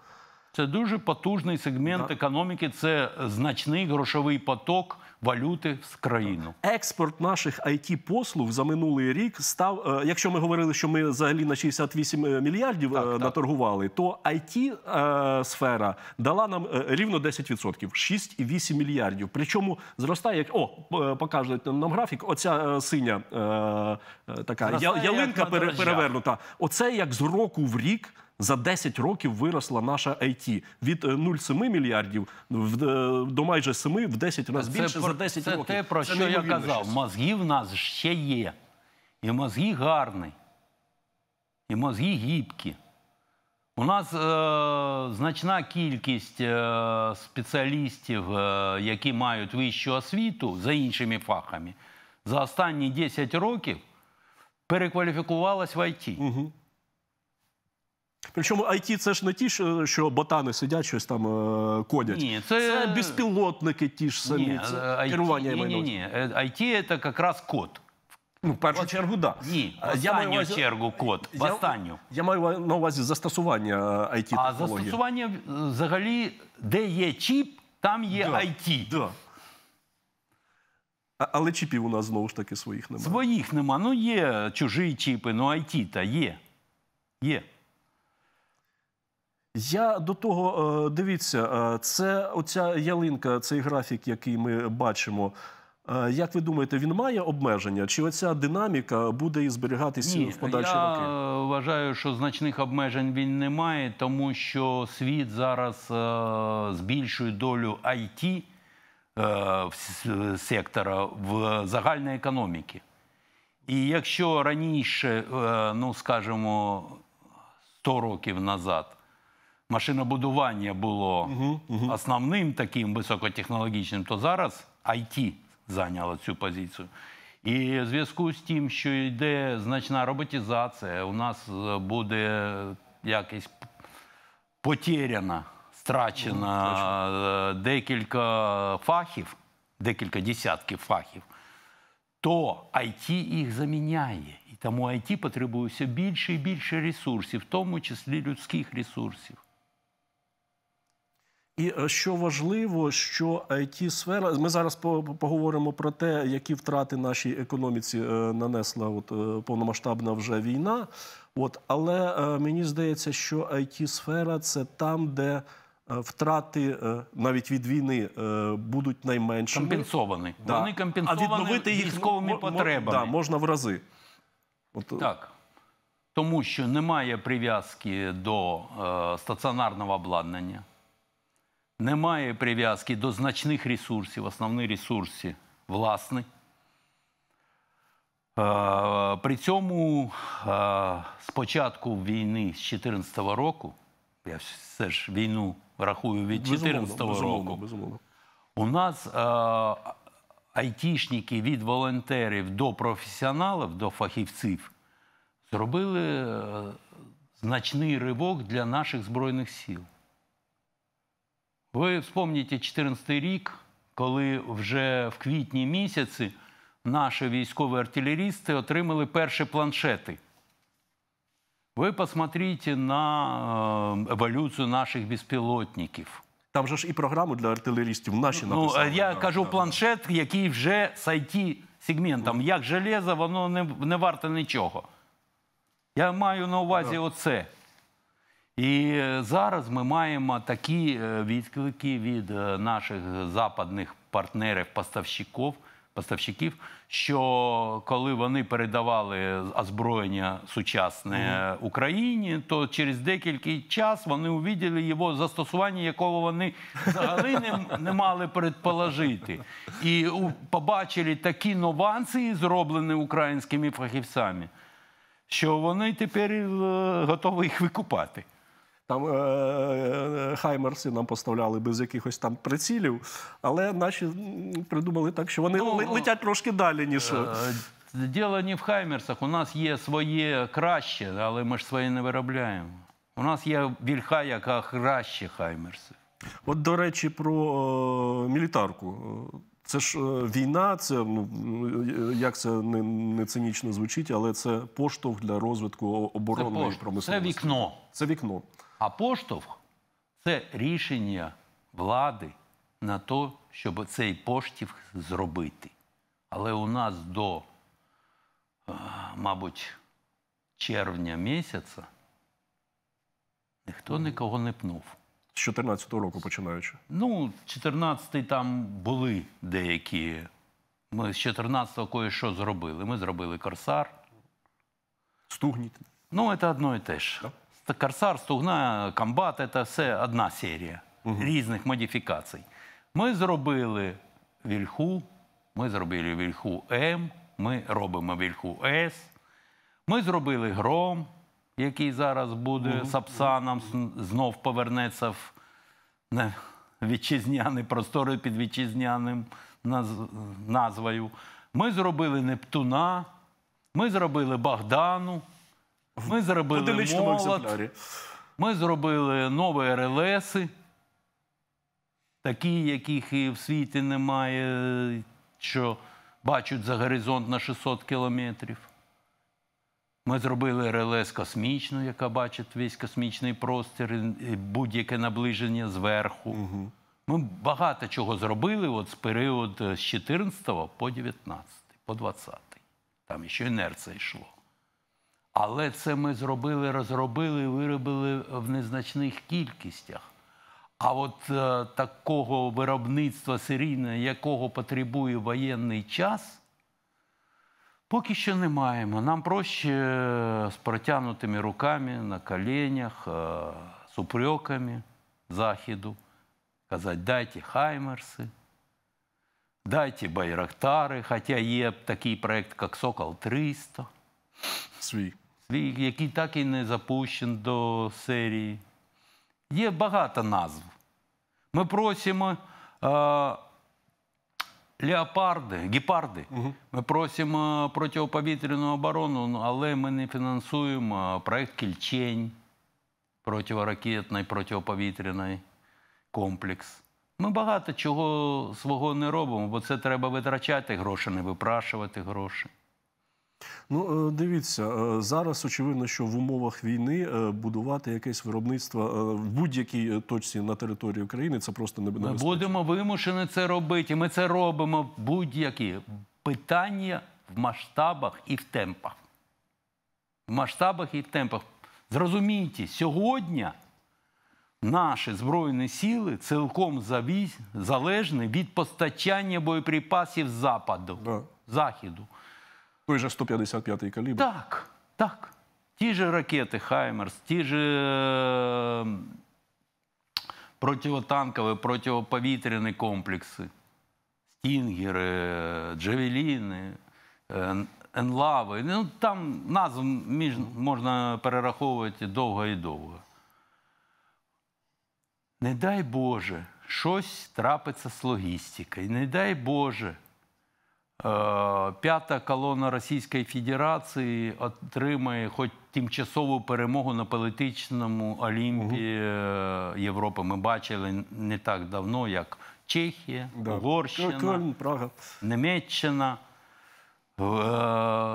Це дуже потужний сегмент економіки. Це е, значний грошовий поток валюти в країну. Експорт наших it послуг за минулий рік став. Е, якщо ми говорили, що ми взагалі на 68 е, мільярдів так, е, наторгували, так. то it сфера дала нам рівно 10%, 6,8 мільярдів. Причому зростає як о покажуть нам графік. Оця синя така зростає, ялинка перевернута. Оце як з року в рік. За 10 років виросла наша IT. від 0,7 е, мільярдів е, до майже 7 в 10 разів більше це, за 10 це років. Це те, про це що я казав. Мозги в нас ще є. І мозги гарні, і мозги гібкі. У нас е, значна кількість е, спеціалістів, е, які мають вищу освіту за іншими фахами, за останні 10 років перекваліфікувалась в ІТ. Угу. Причому IT це ж не ті, що ботани сидять, щось там е, кодять. Ні, це... це безпілотники ті ж самі. Ні, це IT, е, керування ні, ні, ні. IT е, – це якраз код. Ну, в першу чергу, так. Да. Ні, в останню чергу код. В останню. Я, маю на увазі застосування IT-технології. А застосування взагалі, де є чіп, там є IT. але чіпів у нас знову ж таки своїх немає. Своїх нема. Ну є чужі чіпи, ну IT-та є. Є. Я до того е, дивіться, е, це оця ялинка, цей графік, який ми бачимо. Е, як ви думаєте, він має обмеження? Чи оця динаміка буде і зберігатися в подальші я роки? Я Вважаю, що значних обмежень він не має, тому що світ зараз е збільшує долю IT сектора в загальної економіки. І якщо раніше, ну скажімо, 100 років назад машинобудування було угу, угу. основним таким високотехнологічним, то зараз IT зайняло цю позицію. І в зв'язку з тим, що йде значна роботизація, у нас е, буде якось потеряна, страчена е, декілька фахів, декілька десятків фахів, то IT їх заміняє. І тому IT потребує все більше і більше ресурсів, в тому числі людських ресурсів. І е, що важливо, що it сфера ми зараз поговоримо про те, які втрати нашій економіці е, нанесла от е, повномасштабна вже війна. От але мені здається, що it сфера це там, де Втрати навіть від війни будуть найменшими. компенсовані. Да. Вони компенсовані а їх ну, військовими потребами. Да, можна в рази. От... Так. Тому що немає прив'язки до е, стаціонарного обладнання, немає прив'язки до значних ресурсів, основні ресурси власні. Е, при цьому е, з початку війни з 2014 року, я все ж війну рахую від 2014 року, у нас е, айтішники від волонтерів до професіоналів, до фахівців, зробили значний ривок для наших збройних сіл. Ви вспомните 2014 рік, коли вже в квітні місяці наші військові артилерісти отримали перші планшети. Ви посмотрите на е, еволюцію наших безпілотників. Там же ж і програму для артилерістів наші ну, написали. Ну, Я кажу планшет, який вже з it сегментом Як железо, воно не не варте нічого. Я маю на увазі оце. І е, зараз ми маємо такі е, відклики від е, наших западних партнерів, поставщиків, поставщиків, що коли вони передавали озброєння сучасне Україні, то через декілька час вони увіділи його застосування, якого вони взагалі не, не мали предположити, і побачили такі нованції, зроблені українськими фахівцями, що вони тепер готові їх викупати. Там е, е, е, Хаймерси нам поставляли без якихось там прицілів, але наші придумали так, що вони ну, ну. летять трошки далі, ніж. Діло не в Хаймерсах. У нас є своє краще, але ми ж своє не виробляємо. У нас є вільха, яка краще хаймерси. От, до речі, про е, мілітарку. Це ж війна, це ну як це не, не цинічно звучить, але це поштовх для розвитку оборонної це промисловості. Це вікно. Це вікно. А поштовх це рішення влади на те, щоб цей поштовх зробити. Але у нас до, е, мабуть, червня місяця ніхто нікого не пнув. З 14-го року починаючи. Ну, 14-й там були деякі. Ми з 14-го кое що зробили. Ми зробили Корсар. Стугніть. Ну, це одно і те ж. Да? Корсар, Стугна, Комбат це все одна серія угу. різних модифікацій. Ми зробили вільху, ми зробили вільху М, ми робимо вільху С, ми зробили гром, який зараз буде угу. Сапсаном, знов повернеться в на простори під вітчизняним назвою. Ми зробили Нептуна, ми зробили Богдану. Ми зробили одиничному ми зробили нові РЛСи, такі, яких і в світі немає, що бачать за горизонт на 600 кілометрів. Ми зробили РЛС космічну, яка бачить весь космічний простір, будь-яке наближення зверху. Ми багато чого зробили от з періоду е, з 14 по 19, по 20. Там ще інерція йшло. Але це ми зробили, розробили, виробили в незначних кількістях. А от е, такого виробництва серійного, якого потребує воєнний час, поки що не маємо. Нам проще е, з протягнутими руками на коленях, е, з упреками Західу казати, дайте хаймерси, дайте байрактари, хоча є такий проект, як Сокол 300. Свій який так і не запущен до серії. Є багато назв. Ми просимо е, леопарди, гепарди, угу. ми просимо протиповітряну оборону, ну, але ми не фінансуємо проєкт Кільчень протиракетний, протиповітряний комплекс. Ми багато чого свого не робимо, бо це треба витрачати гроші, не випрашувати гроші. Ну, е, дивіться, е, зараз очевидно, що в умовах війни е, будувати якесь виробництво в будь-якій точці на території України це просто не Ми будемо вимушені це робити. Ми це робимо будь-які питання в масштабах і в темпах. В масштабах і в темпах. Зрозумійте, сьогодні наші збройні сили цілком залежні від постачання боєприпасів западу, да. західу. Той же 155-й калібр? Так, так. Ті же ракети Хаймерс, ті ж е, противотанкові, противоповітряні комплекси, стінгери, джавеліни, е, енлави. Ну, Там назв між, можна перераховувати довго і довго. Не дай Боже, щось трапиться з логістикою. Не дай Боже. Е, п'ята колона Російської Федерації отримає хоч тимчасову перемогу на політичному олімпі угу. Європи. Ми бачили не так давно, як Чехія, да. Ну, Угорщина, Німеччина е,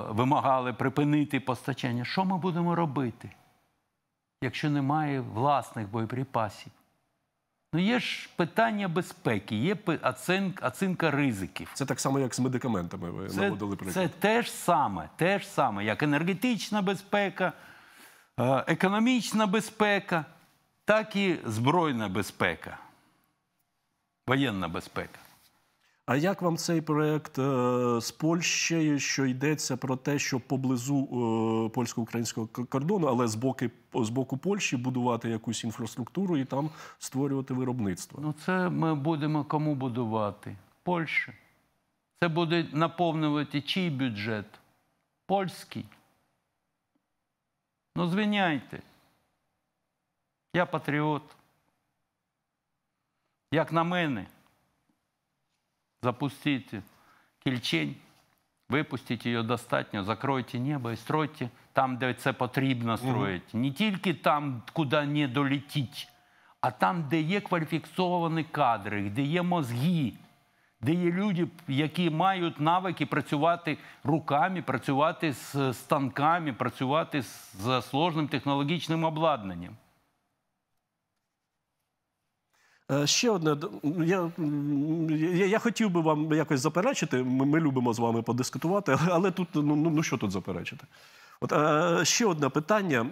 вимагали припинити постачання. Що ми будемо робити, якщо немає власних боєприпасів? Ну, є ж питання безпеки, є оцінка, ризиків. Це так само, як з медикаментами. Ви це, наводили приклад. Це те ж саме, те ж саме, як енергетична безпека, е, економічна безпека, так і збройна безпека, воєнна безпека. А як вам цей проект е, з Польщею, що йдеться про те, що поблизу е, польсько-українського кордону, але з боку з боку Польщі будувати якусь інфраструктуру і там створювати виробництво? Ну, це ми будемо кому будувати? Польща. Це буде наповнювати чий бюджет? Польський. Ну, звиняйте. Я патріот. Як на мене запустите кільчень, випустіть її достатньо, закройте небо і стройте там, де це потрібно строїти. Угу. Не тільки там, куди не долетіть, а там, де є кваліфіковані кадри, де є мозги, де є люди, які мають навики працювати руками, працювати з станками, працювати з сложним технологічним обладнанням. Е, ще одне, я я, я хотів би вам якось заперечити. Ми, ми любимо з вами подискутувати, але тут ну, ну ну що тут заперечити? От е, ще одне питання.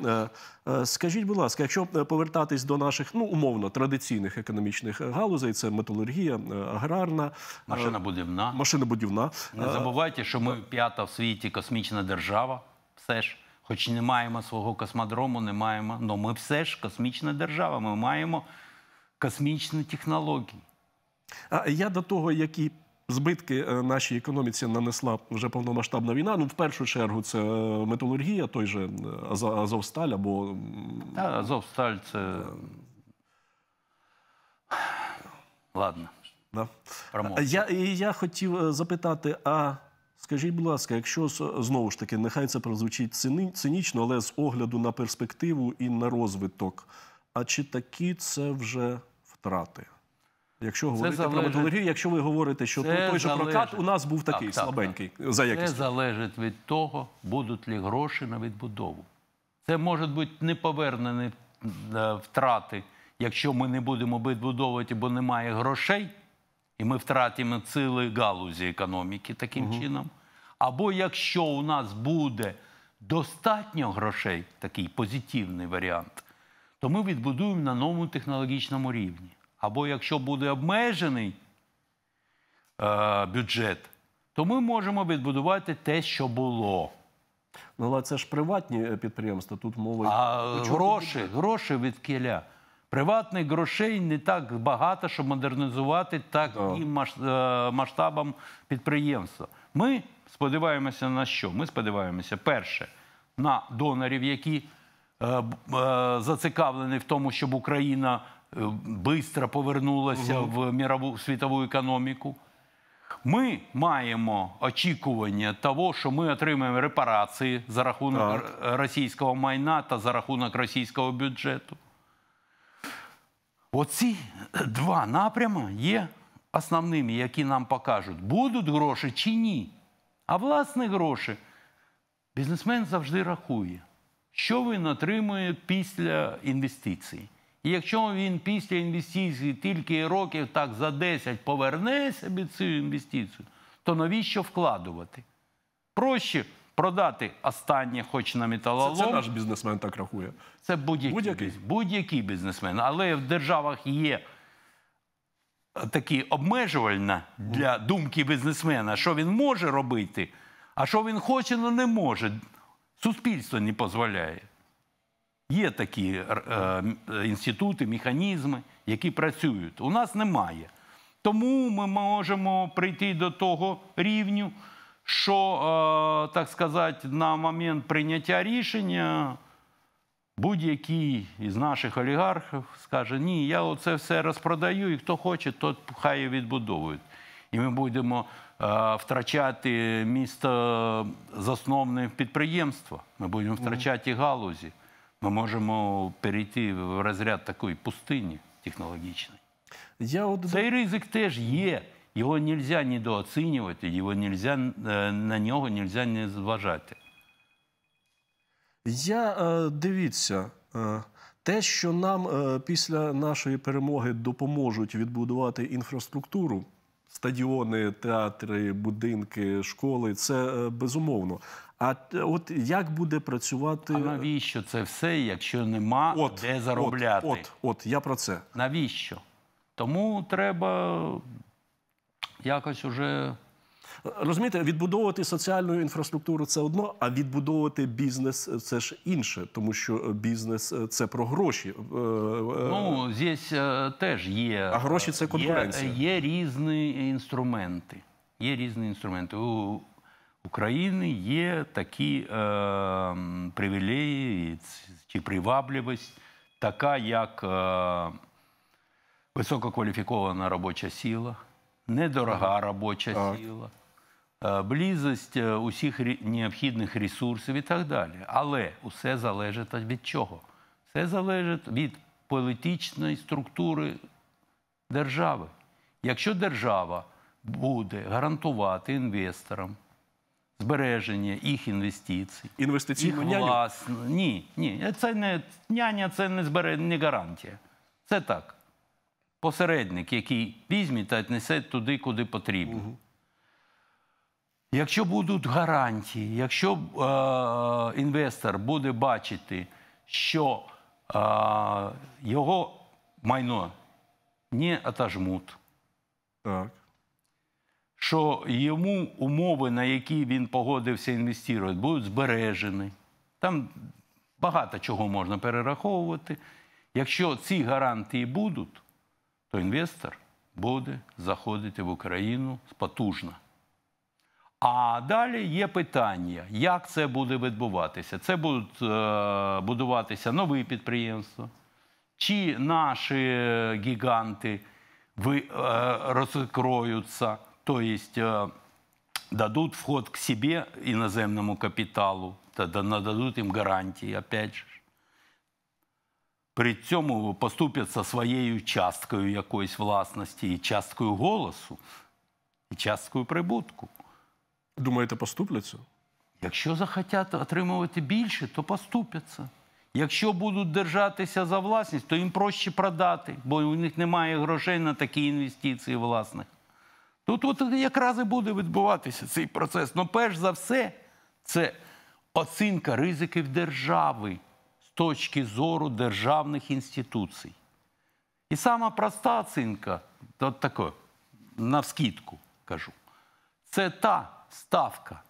Е, скажіть, будь ласка, якщо повертатись до наших ну умовно традиційних економічних галузей, це металургія, аграрна машинобудівна. машинобудівна. Не забувайте, що ми п'ята в світі космічна держава. Все ж, хоч не маємо свого космодрому, не маємо. Ну ми все ж космічна держава. Ми маємо космічні технології. А я до того, які збитки е, нашій економіці нанесла вже повномасштабна війна. Ну, в першу чергу, це е, металургія, той же е, Азовсталь або. Та, Азовсталь це. Ладно. Да. Я я хотів запитати, а скажіть, будь ласка, якщо знову ж таки, нехай це прозвучить цині, цинічно, але з огляду на перспективу і на розвиток, а чи такі це вже втрати. Якщо говорити залежить... про металургію, якщо ви говорите, що це той же прокат у нас був такий так, слабенький так, так. за якість. Це залежить від того, будуть ли гроші на відбудову. Це можуть бути неповернені е, втрати, якщо ми не будемо відбудовувати, бо немає грошей, і ми втратимо цілі галузі економіки таким угу. чином. Або якщо у нас буде достатньо грошей, такий позитивний варіант то ми відбудуємо на новому технологічному рівні. Або якщо буде обмежений е, бюджет, то ми можемо відбудувати те, що було. Ну, але це ж приватні е, підприємства, тут мова А гроші, гроші від кіля. Приватних грошей не так багато, щоб модернізувати таким да. Е, масштабом підприємства. Ми сподіваємося на що? Ми сподіваємося, перше, на донорів, які Е, е, зацікавлений в тому, щоб Україна швидко е, повернулася в світову економіку. Ми маємо очікування того, що ми отримаємо репарації за рахунок так. російського майна та за рахунок російського бюджету. Оці два напрями є основними, які нам покажуть, будуть гроші чи ні. А власні гроші бізнесмен завжди рахує що він отримує після інвестицій. І якщо він після інвестицій тільки років так за 10 поверне собі цю інвестицію, то навіщо вкладувати? Проще продати останнє, хоч на металолом. Це, це наш бізнесмен так рахує. Це будь-який будь-який будь бізнесмен. Але в державах є е, такі обмежувальна для думки бізнесмена, що він може робити, а що він хоче, але не може. Суспільство не дозволяє. Є такі е, е, інститути, механізми, які працюють. У нас немає. Тому ми можемо прийти до того рівню, що, е, так сказати, на момент прийняття рішення будь-який із наших олігархів скаже: Ні, я оце все розпродаю, і хто хоче, тот хай відбудовують. І ми будемо Е, втрачати місто е, засновне підприємство. Ми будемо втрачати галузі. Ми можемо перейти в розряд такої пустині технологічної. Я от... Цей ризик теж є. Його не можна недооцінювати, його нельзя, е, на нього не можна не зважати. Я дивіться. Те, що нам після нашої перемоги допоможуть відбудувати інфраструктуру стадіони, театри, будинки, школи це е, безумовно. А от як буде працювати А навіщо це все, якщо нема от, де заробляти? От, от, от я про це навіщо? Тому треба якось уже Розумієте, відбудовувати соціальну інфраструктуру це одно, а відбудовувати бізнес це ж інше, тому що бізнес це про гроші. Е, е, ну здесь е, теж є а гроші це конкуренція. Є, є різні інструменти. Є різні інструменти у України. Є такі е, привілеї чи привабливість, така як е, висококваліфікована робоча сила. Недорога робоча сила, Е, близость е, усіх необхідних ресурсів і так далі. Але усе залежить від чого? Все залежить від політичної структури держави. Якщо держава буде гарантувати інвесторам збереження їх інвестицій, інвестиційну їх власну... ні, ні, це не няня, це не збереження, не гарантія. Це так. Посередник, який візьме та віднесе туди, куди потрібно. Угу. Якщо будуть гарантії, якщо е, інвестор буде бачити, що е, його майно не отожмуть, так. що йому умови, на які він погодився інвестувати, будуть збережені. Там багато чого можна перераховувати. Якщо ці гарантії будуть, то інвестор буде заходити в Україну потужно. А далі є питання, як це буде відбуватися. Це будуть е, будуватися нові підприємства, чи наші гіганти ви, е, розкроються, тобто е, дадуть вход к собі іноземному капіталу, та нададуть їм гарантії, опять же. При цьому поступяться своєю часткою якоїсь власності і часткою голосу, і часткою прибутку. Думаєте, поступляться? Якщо захотять отримувати більше, то поступляться. Якщо будуть держатися за власність, то їм проще продати, бо у них немає грошей на такі інвестиції власних. Ну, тут от якраз і буде відбуватися цей процес. Ну, перш за все, це оцінка ризиків держави з точки зору державних інституцій. І сама проста оцінка, от така, навскідку кажу, це та ставка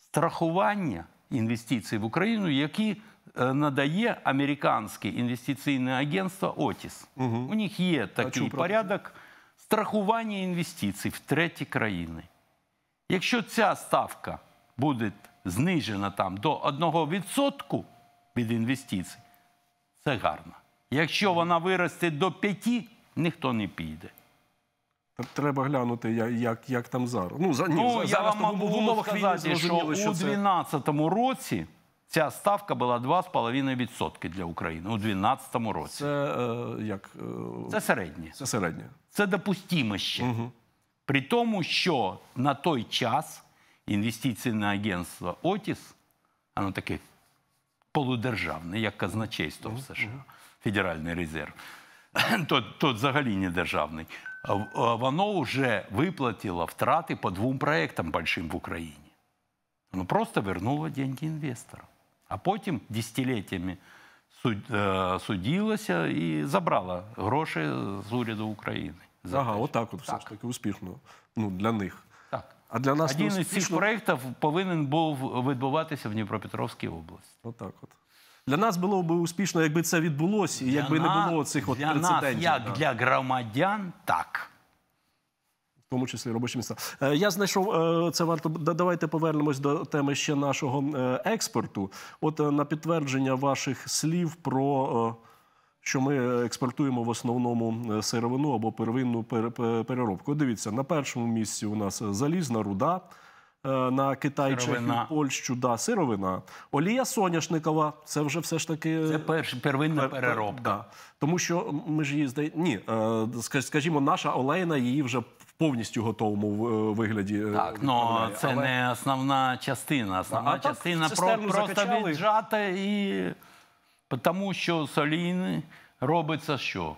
страхування інвестицій в Україну, які е, надає американське інвестиційне агентство Отіс. Угу. У них є такий порядок страхування інвестицій в треті країни. Якщо ця ставка буде знижена там до 1% від інвестицій, це гарно. Якщо вона виросте до 5%, ніхто не піде. Треба глянути, як як там зараз. Ну, за, ні, ну я зараз вам можу умовах сказати, що у 2012 році ця ставка була 2,5% для України у 2012 році. Це е, як е, це середнє. Це середнє. Це допустимо ще. Угу. При тому, що на той час інвестиційне агентство Отіс, воно таке полудержавне, як казначейство угу. в США, Федеральний резерв, то, то взагалі не державний. Воно уже выплатило втраты по двум проектам большим в Украине. Оно просто вернуло деньги инвесторам. А потім десятиліттями э, судилося і забрало гроші з уряду України. Ага, отак от, от так. все ж таки успішно ну, для них. Так. А для нас Один із ну, успішно... цих проєктів повинен був відбуватися в Дніпропетровській області. Отак от. Для нас було б успішно, якби це відбулося, і якби не було цих от для прецедентів. Нас, як для громадян, так. В тому числі робочі місця. Е, я знайшов е, це варто. Давайте повернемось до теми ще нашого е, експорту. От на підтвердження ваших слів про. Що ми експортуємо в основному сировину або первинну переробку? Дивіться, на першому місці у нас залізна руда. Е, на Китай, чи Польщу, да, сировина, олія соняшникова. Це вже все ж таки це перш первинна переробка. Да. Тому що ми ж її здаємо. Ні, е, скажімо, наша олейна її вже в повністю готовому е, вигляді. Так, ну, але це але... не основна частина. Основна а частина так, про, просто закачали. віджата і тому, що соліни робиться що.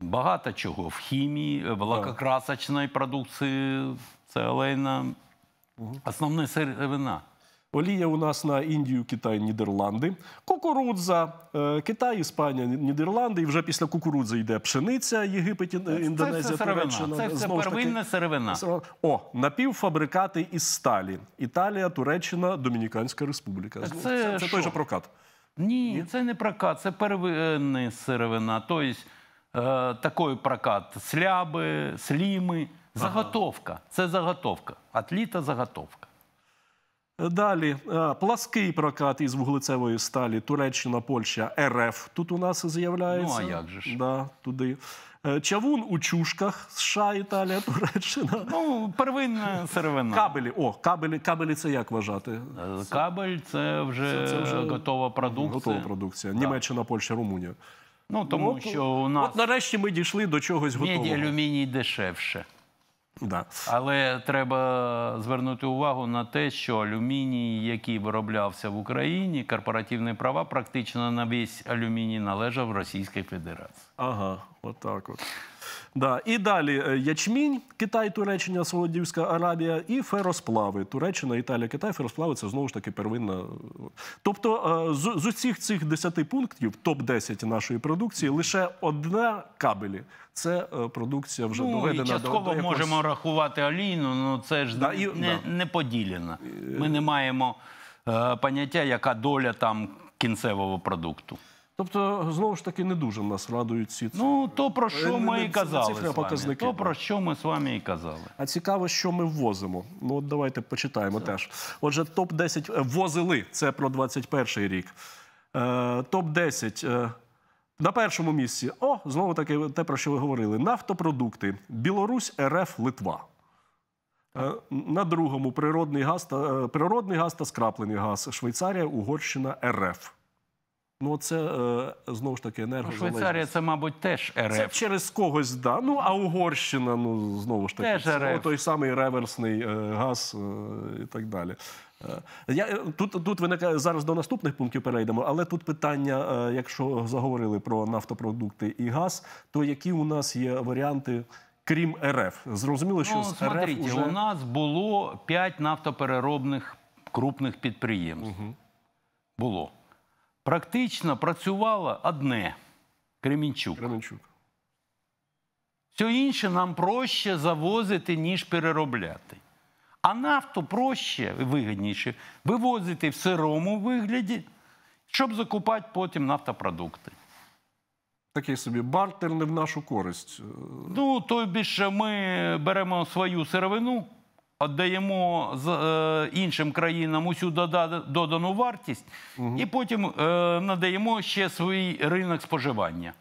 Багато чого в хімії, в лакокрасочної продукції це олейна Основне сировина. Е, Олія у нас на Індію, Китай, Нідерланди, кукурудза, е, Китай, Іспанія, Нідерланди. І вже після кукурудзи йде пшениця, Єгипет, Індонезія, Туреччина. Це все первинна сировина. О, напівфабрикати із сталі. Італія, Туреччина, Домініканська Республіка. це, той же прокат. Ні, Ні, це не прокат, це первинна сировина. Тобто е, такий прокат: сляби, сліми. Заготовка. Це заготовка. Атліта заготовка. Далі е, плаский прокат із вуглецевої сталі, Туреччина, Польща, РФ. Тут у нас з'являється. Ну, а як же ж? Да, туди. Е, чавун у чушках, США, Італія, Туреччина. Ну, первинна сировина. Кабелі. О, кабелі кабелі це як вважати? Е, кабель це вже, готова продукція. Готова продукція. Да. Німеччина, Польща, Румунія. Ну, тому ну, от, що у нас... От нарешті ми дійшли до чогось готового. Меді алюміній дешевше. Да. Але треба звернути увагу на те, що алюміній, який вироблявся в Україні, корпоративні права практично на весь алюміній належав Російській Федерації. Ага, от. Так от. Да. І далі е, ячмінь, Китай, Туреччина, Саудівська Аравія і феросплави. Туреччина, Італія, Китай, феросплави це знову ж таки первинна. Е, тобто е, з, з усіх цих 10 пунктів, топ-10 нашої продукції, лише одна кабелі. Це продукція вже ну, доведена і частково до якогось... можемо рахувати олійну, але ну, це ж да, не, да. не поділено. Ми не маємо е, поняття, яка доля там кінцевого продукту. Тобто, знову ж таки, не дуже нас радують ці цифри. Ну, то про е, що ми і казали. з вами. То про що ми з вами і казали. А цікаво, що ми ввозимо. Ну, от давайте почитаємо теж. Отже, топ-10 ввозили, е, це про 21 рік. Е, топ-10. На першому місці, о, знову таки, те, про що ви говорили: нафтопродукти. Білорусь, РФ, Литва. На другому природний газ та природний газ та скраплений газ. Швейцарія, Угорщина, РФ. Ну, це е, знову ж таки ну, енергозалежність. Швейцарія, це, мабуть, теж РФ. Це через когось, да. Ну, а Угорщина, ну, знову ж таки, теж РФ. той самий реверсний е, газ е, і так далі. Я тут тут виникає зараз до наступних пунктів перейдемо, але тут питання: якщо заговорили про нафтопродукти і газ, то які у нас є варіанти? Крім РФ, зрозуміло, що ну, з смотрите, РФ уже... у нас було 5 нафтопереробних крупних підприємств. Угу. Було практично працювало одне Кременчук. Кременчук. Все інше нам проще завозити, ніж переробляти. А нафту проще і вигідніше вивозити в сирому вигляді, щоб закупати потім нафтопродукти. Такий собі бартер не в нашу користь. Ну, тобі більше ми беремо свою сировину, віддаємо з е, іншим країнам усю додану вартість, угу. і потім е, надаємо ще свій ринок споживання.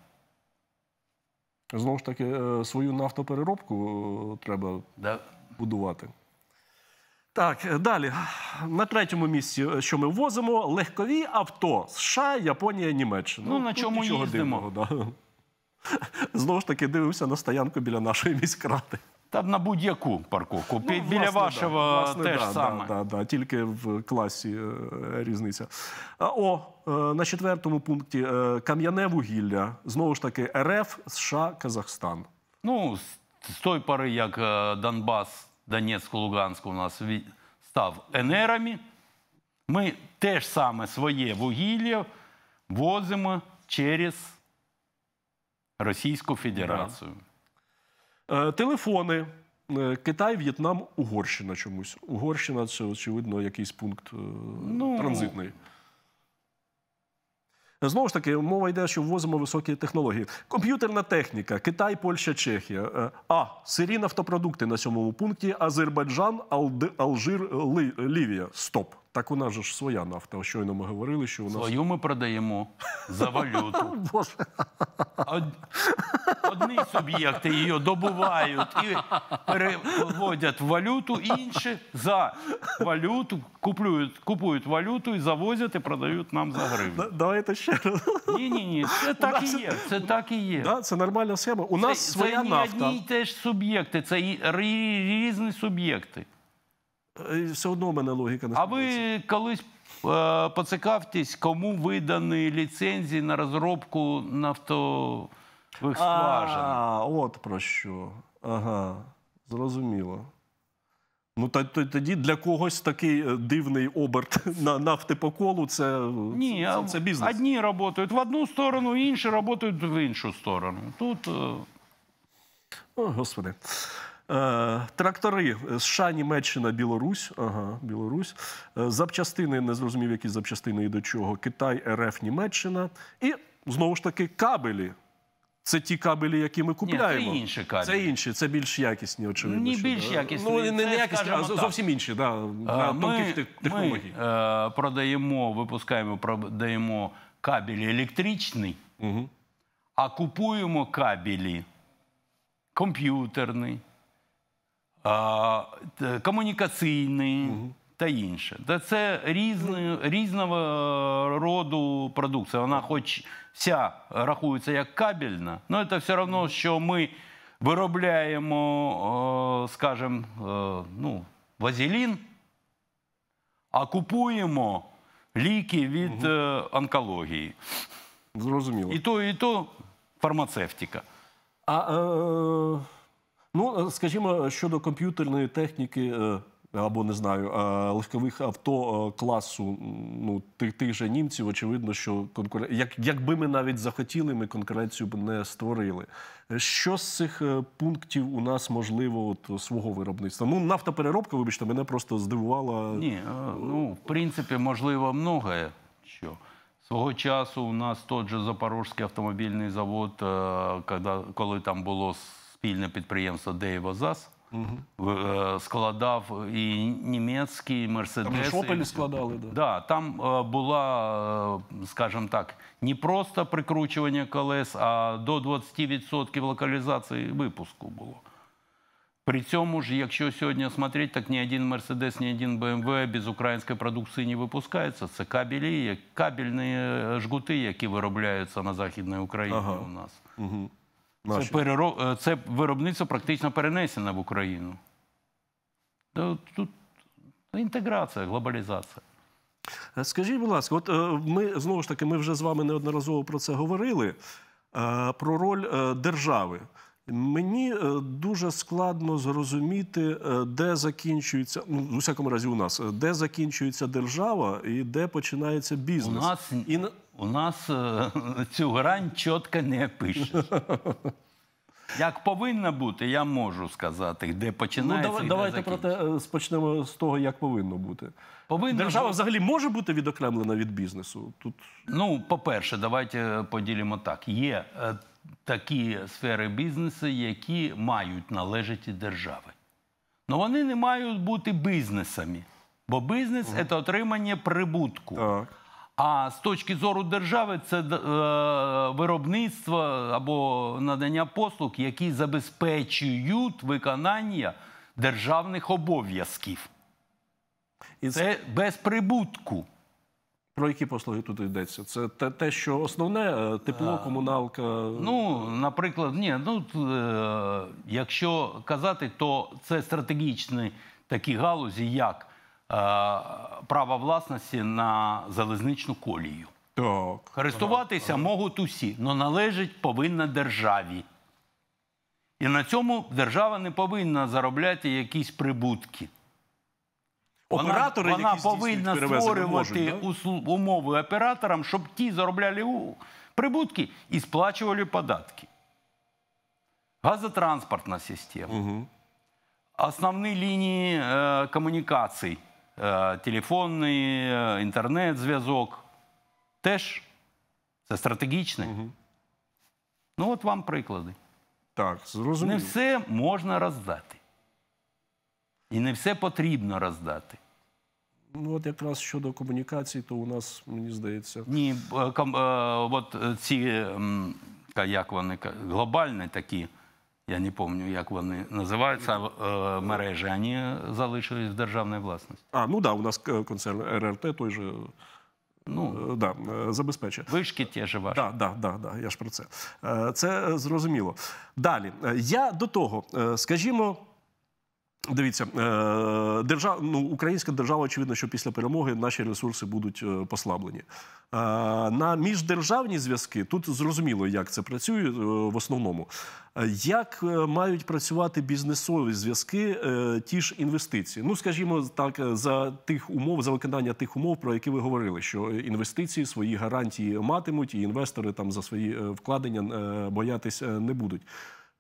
Знову ж таки, е, свою нафтопереробку е, треба да. будувати. Так, е, далі. На третьому місці, що ми ввозимо, легкові авто США, Японія, Німеччина. Ну, на Тут ну, чому їздимо. Дивного, да. Знову ж таки, дивимося на стоянку біля нашої міськради. Та на будь-яку парковку. Ну, Біля власне, вашого да, власне, теж да, саме. Да, да, Тільки в е, класі е, різниця. О, е, на четвертому пункті е, кам'яне вугілля. Знову ж таки, РФ, США, Казахстан. Ну, з, з той пори, як е, Донбас, Донецьк, Луганськ у нас став енерами, ми теж саме своє вугілля возимо через Російську Федерацію. Е, телефони. Е, Китай, В'єтнам, Угорщина чомусь. Угорщина це, очевидно, якийсь пункт е, ну... транзитний. Знову ж таки, мова йде, що ввозимо високі технології. Комп'ютерна техніка, Китай, Польща, Чехія. А. Сирі нафтопродукти на сьомому пункті. Азербайджан, Алжир, Лівія. Стоп. Так у нас же ж своя нафта. Щойно ми говорили, що у нас свою ми продаємо за валюту. Боже. Од... Одні суб'єкти її добувають і переводять в валюту, інші за валюту купують, купують валюту і завозять і продають нам за гривню. Давайте ще раз. Ні, ні, ні. Це так і є. Це так і є. Да, Це нормальна схема. У нас це, своя нафта. Це не одні і теж суб'єкти, це різні суб'єкти. Е, все одно в мене логіка не А ви колись е, поцікавтесь, кому видані ліцензії на розробку нафтових скважин? А, от про що. Ага, зрозуміло. Ну, тоді для когось такий е, дивний оберт на нафти по колу це Ні, це, це бізнес. Одні працюють в одну сторону, інші працюють в іншу сторону. Тут. О, Господи. Е, трактори е, США, Німеччина, Білорусь. Ага, Білорусь. Е, запчастини, не зрозумів, які запчастини і до чого. Китай, РФ, Німеччина. І знову ж таки кабелі. Це ті кабелі, які ми купляємо. Ні, Це інші кабелі. Це інші, це більш якісні, очевидно. Ні, більш якісні. Ну, не, це, якісні, а зовсім інші. Да, на тонких технологій. Ми е, продаємо, випускаємо, продаємо кабелі електричні, угу. а купуємо кабелі комп'ютерні комунікаційний та інше. Це різного роду продукція. Вона, хоч вся рахується як кабельна, але це все одно, що ми виробляємо, скажімо, ну, вазелін, а купуємо ліки від е, онкології. Зрозуміло. І то, і то фармацевтика. А... Е, Ну, е, скажімо, щодо комп'ютерної техніки. Е, або не знаю, е, легкових авто класу ну тих тих же німців. Очевидно, що конкурен... як, якби ми навіть захотіли, ми конкуренцію б не створили. Що з цих пунктів у нас можливо от, свого виробництва? Ну, нафтопереробка, вибачте, мене просто здивувала. Ні, ну в принципі, можливо, многое що. Свого часу у нас тот же Запорожський автомобільний завод, коли там було спільне підприємство Дейвозас. Складав і німецькі і мерседеси. Там шопелі складали, да. Да, Там е, була, е, скажімо так, не просто прикручування колес, а до 20% локалізації випуску було. При цьому ж, якщо сьогодні смотреть, так ні один Мерседес, ні один БМВ без української продукції не випускається. Це кабелі, кабельні е, жгути, які виробляються на Західній Україні у нас. Угу. Це, перероб... Е, це виробництво практично перенесено в Україну. Тут інтеграція, глобалізація. Е, скажіть, будь ласка, от е, ми знову ж таки ми вже з вами неодноразово про це говорили: про роль держави. Мені е, дуже складно зрозуміти, е, де закінчується, ну в усякому разі, у нас е, де закінчується держава і де починається бізнес. У нас і у нас цю грань чітко не пише. Як повинна бути, я можу сказати, де ну, починається. Ну, і де давайте проте е, спочнемо з того, як повинно бути. Повинна Держава бу- взагалі може бути відокремлена від бізнесу? Тут Ну, по-перше, давайте поділимо так. Є е, такі сфери бізнесу, які мають належати держави. Але ну, вони не мають бути бізнесами. Бо бізнес це отримання прибутку. так. А з точки зору держави, це е, виробництво або надання послуг, які забезпечують виконання державних обов'язків. І Це без прибутку. Про які послуги тут йдеться? Це те, те що основне е, тепло, е, комуналка. Ну, наприклад, ні, ну якщо казати, то це стратегічні такі галузі, як Е, права власності на залізничну колію. Так. Користуватися так. можуть усі, але належить повинна державі. І на цьому держава не повинна заробляти якісь прибутки. Оператори, вона вона повинна створювати можуть, умови операторам, щоб ті заробляли прибутки і сплачували податки. Газотранспортна система. Угу. Основні лінії е, комунікацій. Е, телефонний, е, інтернет-зв'язок. Теж це стратегічне. Угу. Ну, от вам приклади. Так, зрозуміло. Не все можна роздати. І не все потрібно роздати. Ну, от якраз щодо комунікацій, то у нас, мені здається. Ні, е, ком, е, от ці, як вони, глобальні такі я не пам'ятаю, як вони називаються. Е, мережі вони залишились в державній власності. А ну так, у нас е, концерн РРТ той же. Е, ну забезпечує. вишки ті ж ваші. Да, да, да, я ж про це. Це зрозуміло. Далі я до того, скажімо. Дивіться, е, держав, ну, українська держава, очевидно, що після перемоги наші ресурси будуть е, послаблені. Е, на міждержавні зв'язки тут зрозуміло, як це працює в основному. Як мають працювати бізнесові зв'язки, ті ж інвестиції? Ну, скажімо, так, за тих умов, за виконання тих умов, про які ви говорили, що інвестиції свої гарантії матимуть, і інвестори там за свої вкладення боятись не будуть.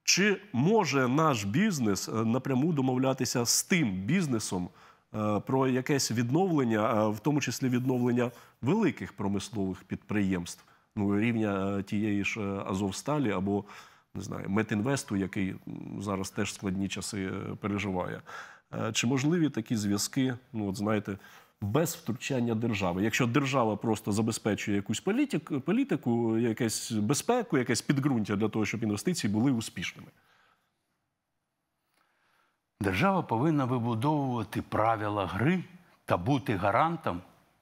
Чи може наш бізнес е, напряму домовлятися з тим бізнесом е, про якесь відновлення, е, в тому числі відновлення великих промислових підприємств, ну рівня тієї ж Азовсталі або не знаю Метінвесту, який зараз теж складні часи переживає? Чи можливі такі зв'язки? Ну, от знаєте без втручання держави. Якщо держава просто забезпечує якусь політику, політику, якесь безпеку, якесь підґрунтя для того, щоб інвестиції були успішними. Держава повинна вибудовувати правила гри та бути гарантом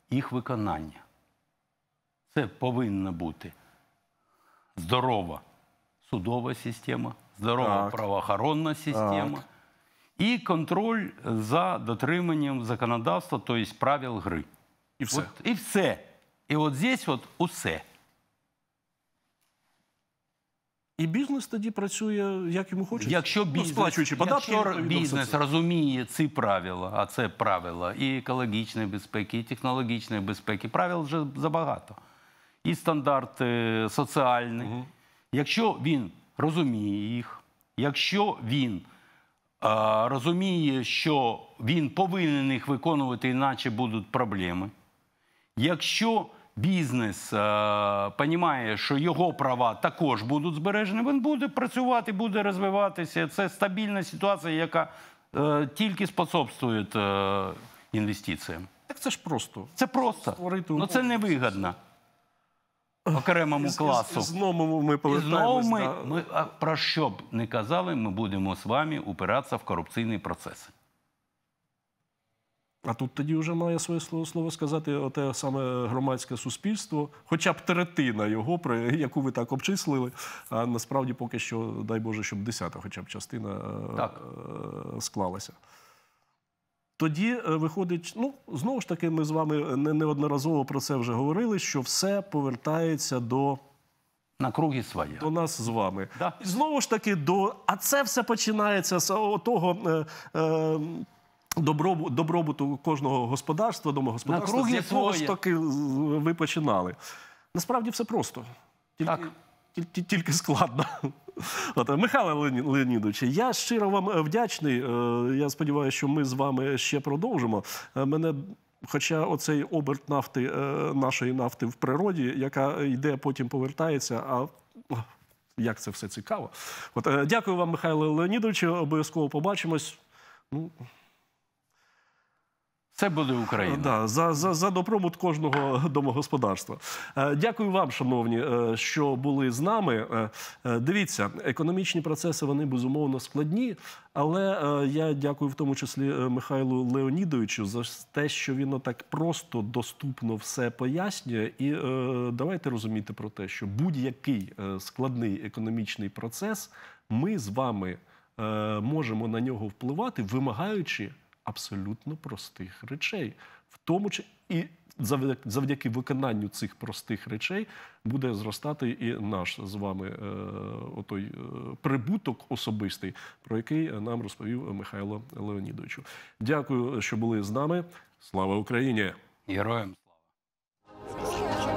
їх виконання. Це повинна бути здорова судова система, здорова так. правоохоронна система. Так і контроль за дотриманням законодавства, тобто правил гри. І все. От, і все. І от здесь от усе. І бізнес тоді працює, як йому хочеться. Якщо ну, бізнес, ну, податки, якщо бізнес розуміє ці правила, а це правила і екологічної безпеки, і технологічної безпеки, правил вже забагато. І стандарт е, соціальний. Угу. Якщо він розуміє їх, якщо він розуміє, що він повинен їх виконувати, іначе будуть проблеми. Якщо бізнес розуміє, е, що його права також будуть збережені, він буде працювати, буде розвиватися. Це стабільна ситуація, яка е, тільки способствує е, інвестиціям. Так це ж просто. Це просто. Створити ну, це невигадно окремому з, класу. І знову ми повертаємось. І знову ми, про що б не казали, ми будемо з вами упиратися в корупційні процеси. А тут тоді вже має своє слово, слово сказати те саме громадське суспільство, хоча б третина його, про яку ви так обчислили. А насправді поки що, дай Боже, щоб десята, хоча б частина так. Е, склалася тоді е, виходить, ну знову ж таки, ми з вами неодноразово про це вже говорили, що все повертається до. На круги своє. До нас з вами. Да. Знову ж таки, до а це все починається з того е, е, добробуту кожного господарства, домогосподарства, На з якого ж таки ви починали. Насправді все просто, тільки, так. тільки, тільки складно. От, Михайло Леонідович, я щиро вам е, вдячний. Е, я сподіваюся, що ми з вами ще продовжимо. Е, мене Хоча оцей оберт нафти нашої нафти в природі, яка йде, потім повертається. А як це все цікаво? От дякую вам, Михайло Леонідовичу. Обов'язково побачимось. Ну, це буде Україна да, за за, за добробут кожного домогосподарства. Е, дякую вам, шановні, е, що були з нами. Е, дивіться, економічні процеси вони безумовно складні. Але я дякую в тому числі Михайлу Леонідовичу за те, що він так просто доступно все пояснює. І давайте розуміти про те, що будь-який складний економічний процес ми з вами можемо на нього впливати, вимагаючи абсолютно простих речей, в тому чи і завдяки виконанню цих простих речей буде зростати і наш з вами е, отой е, прибуток особистий, про який нам розповів Михайло Леонідовичу. Дякую, що були з нами. Слава Україні! Героям слава!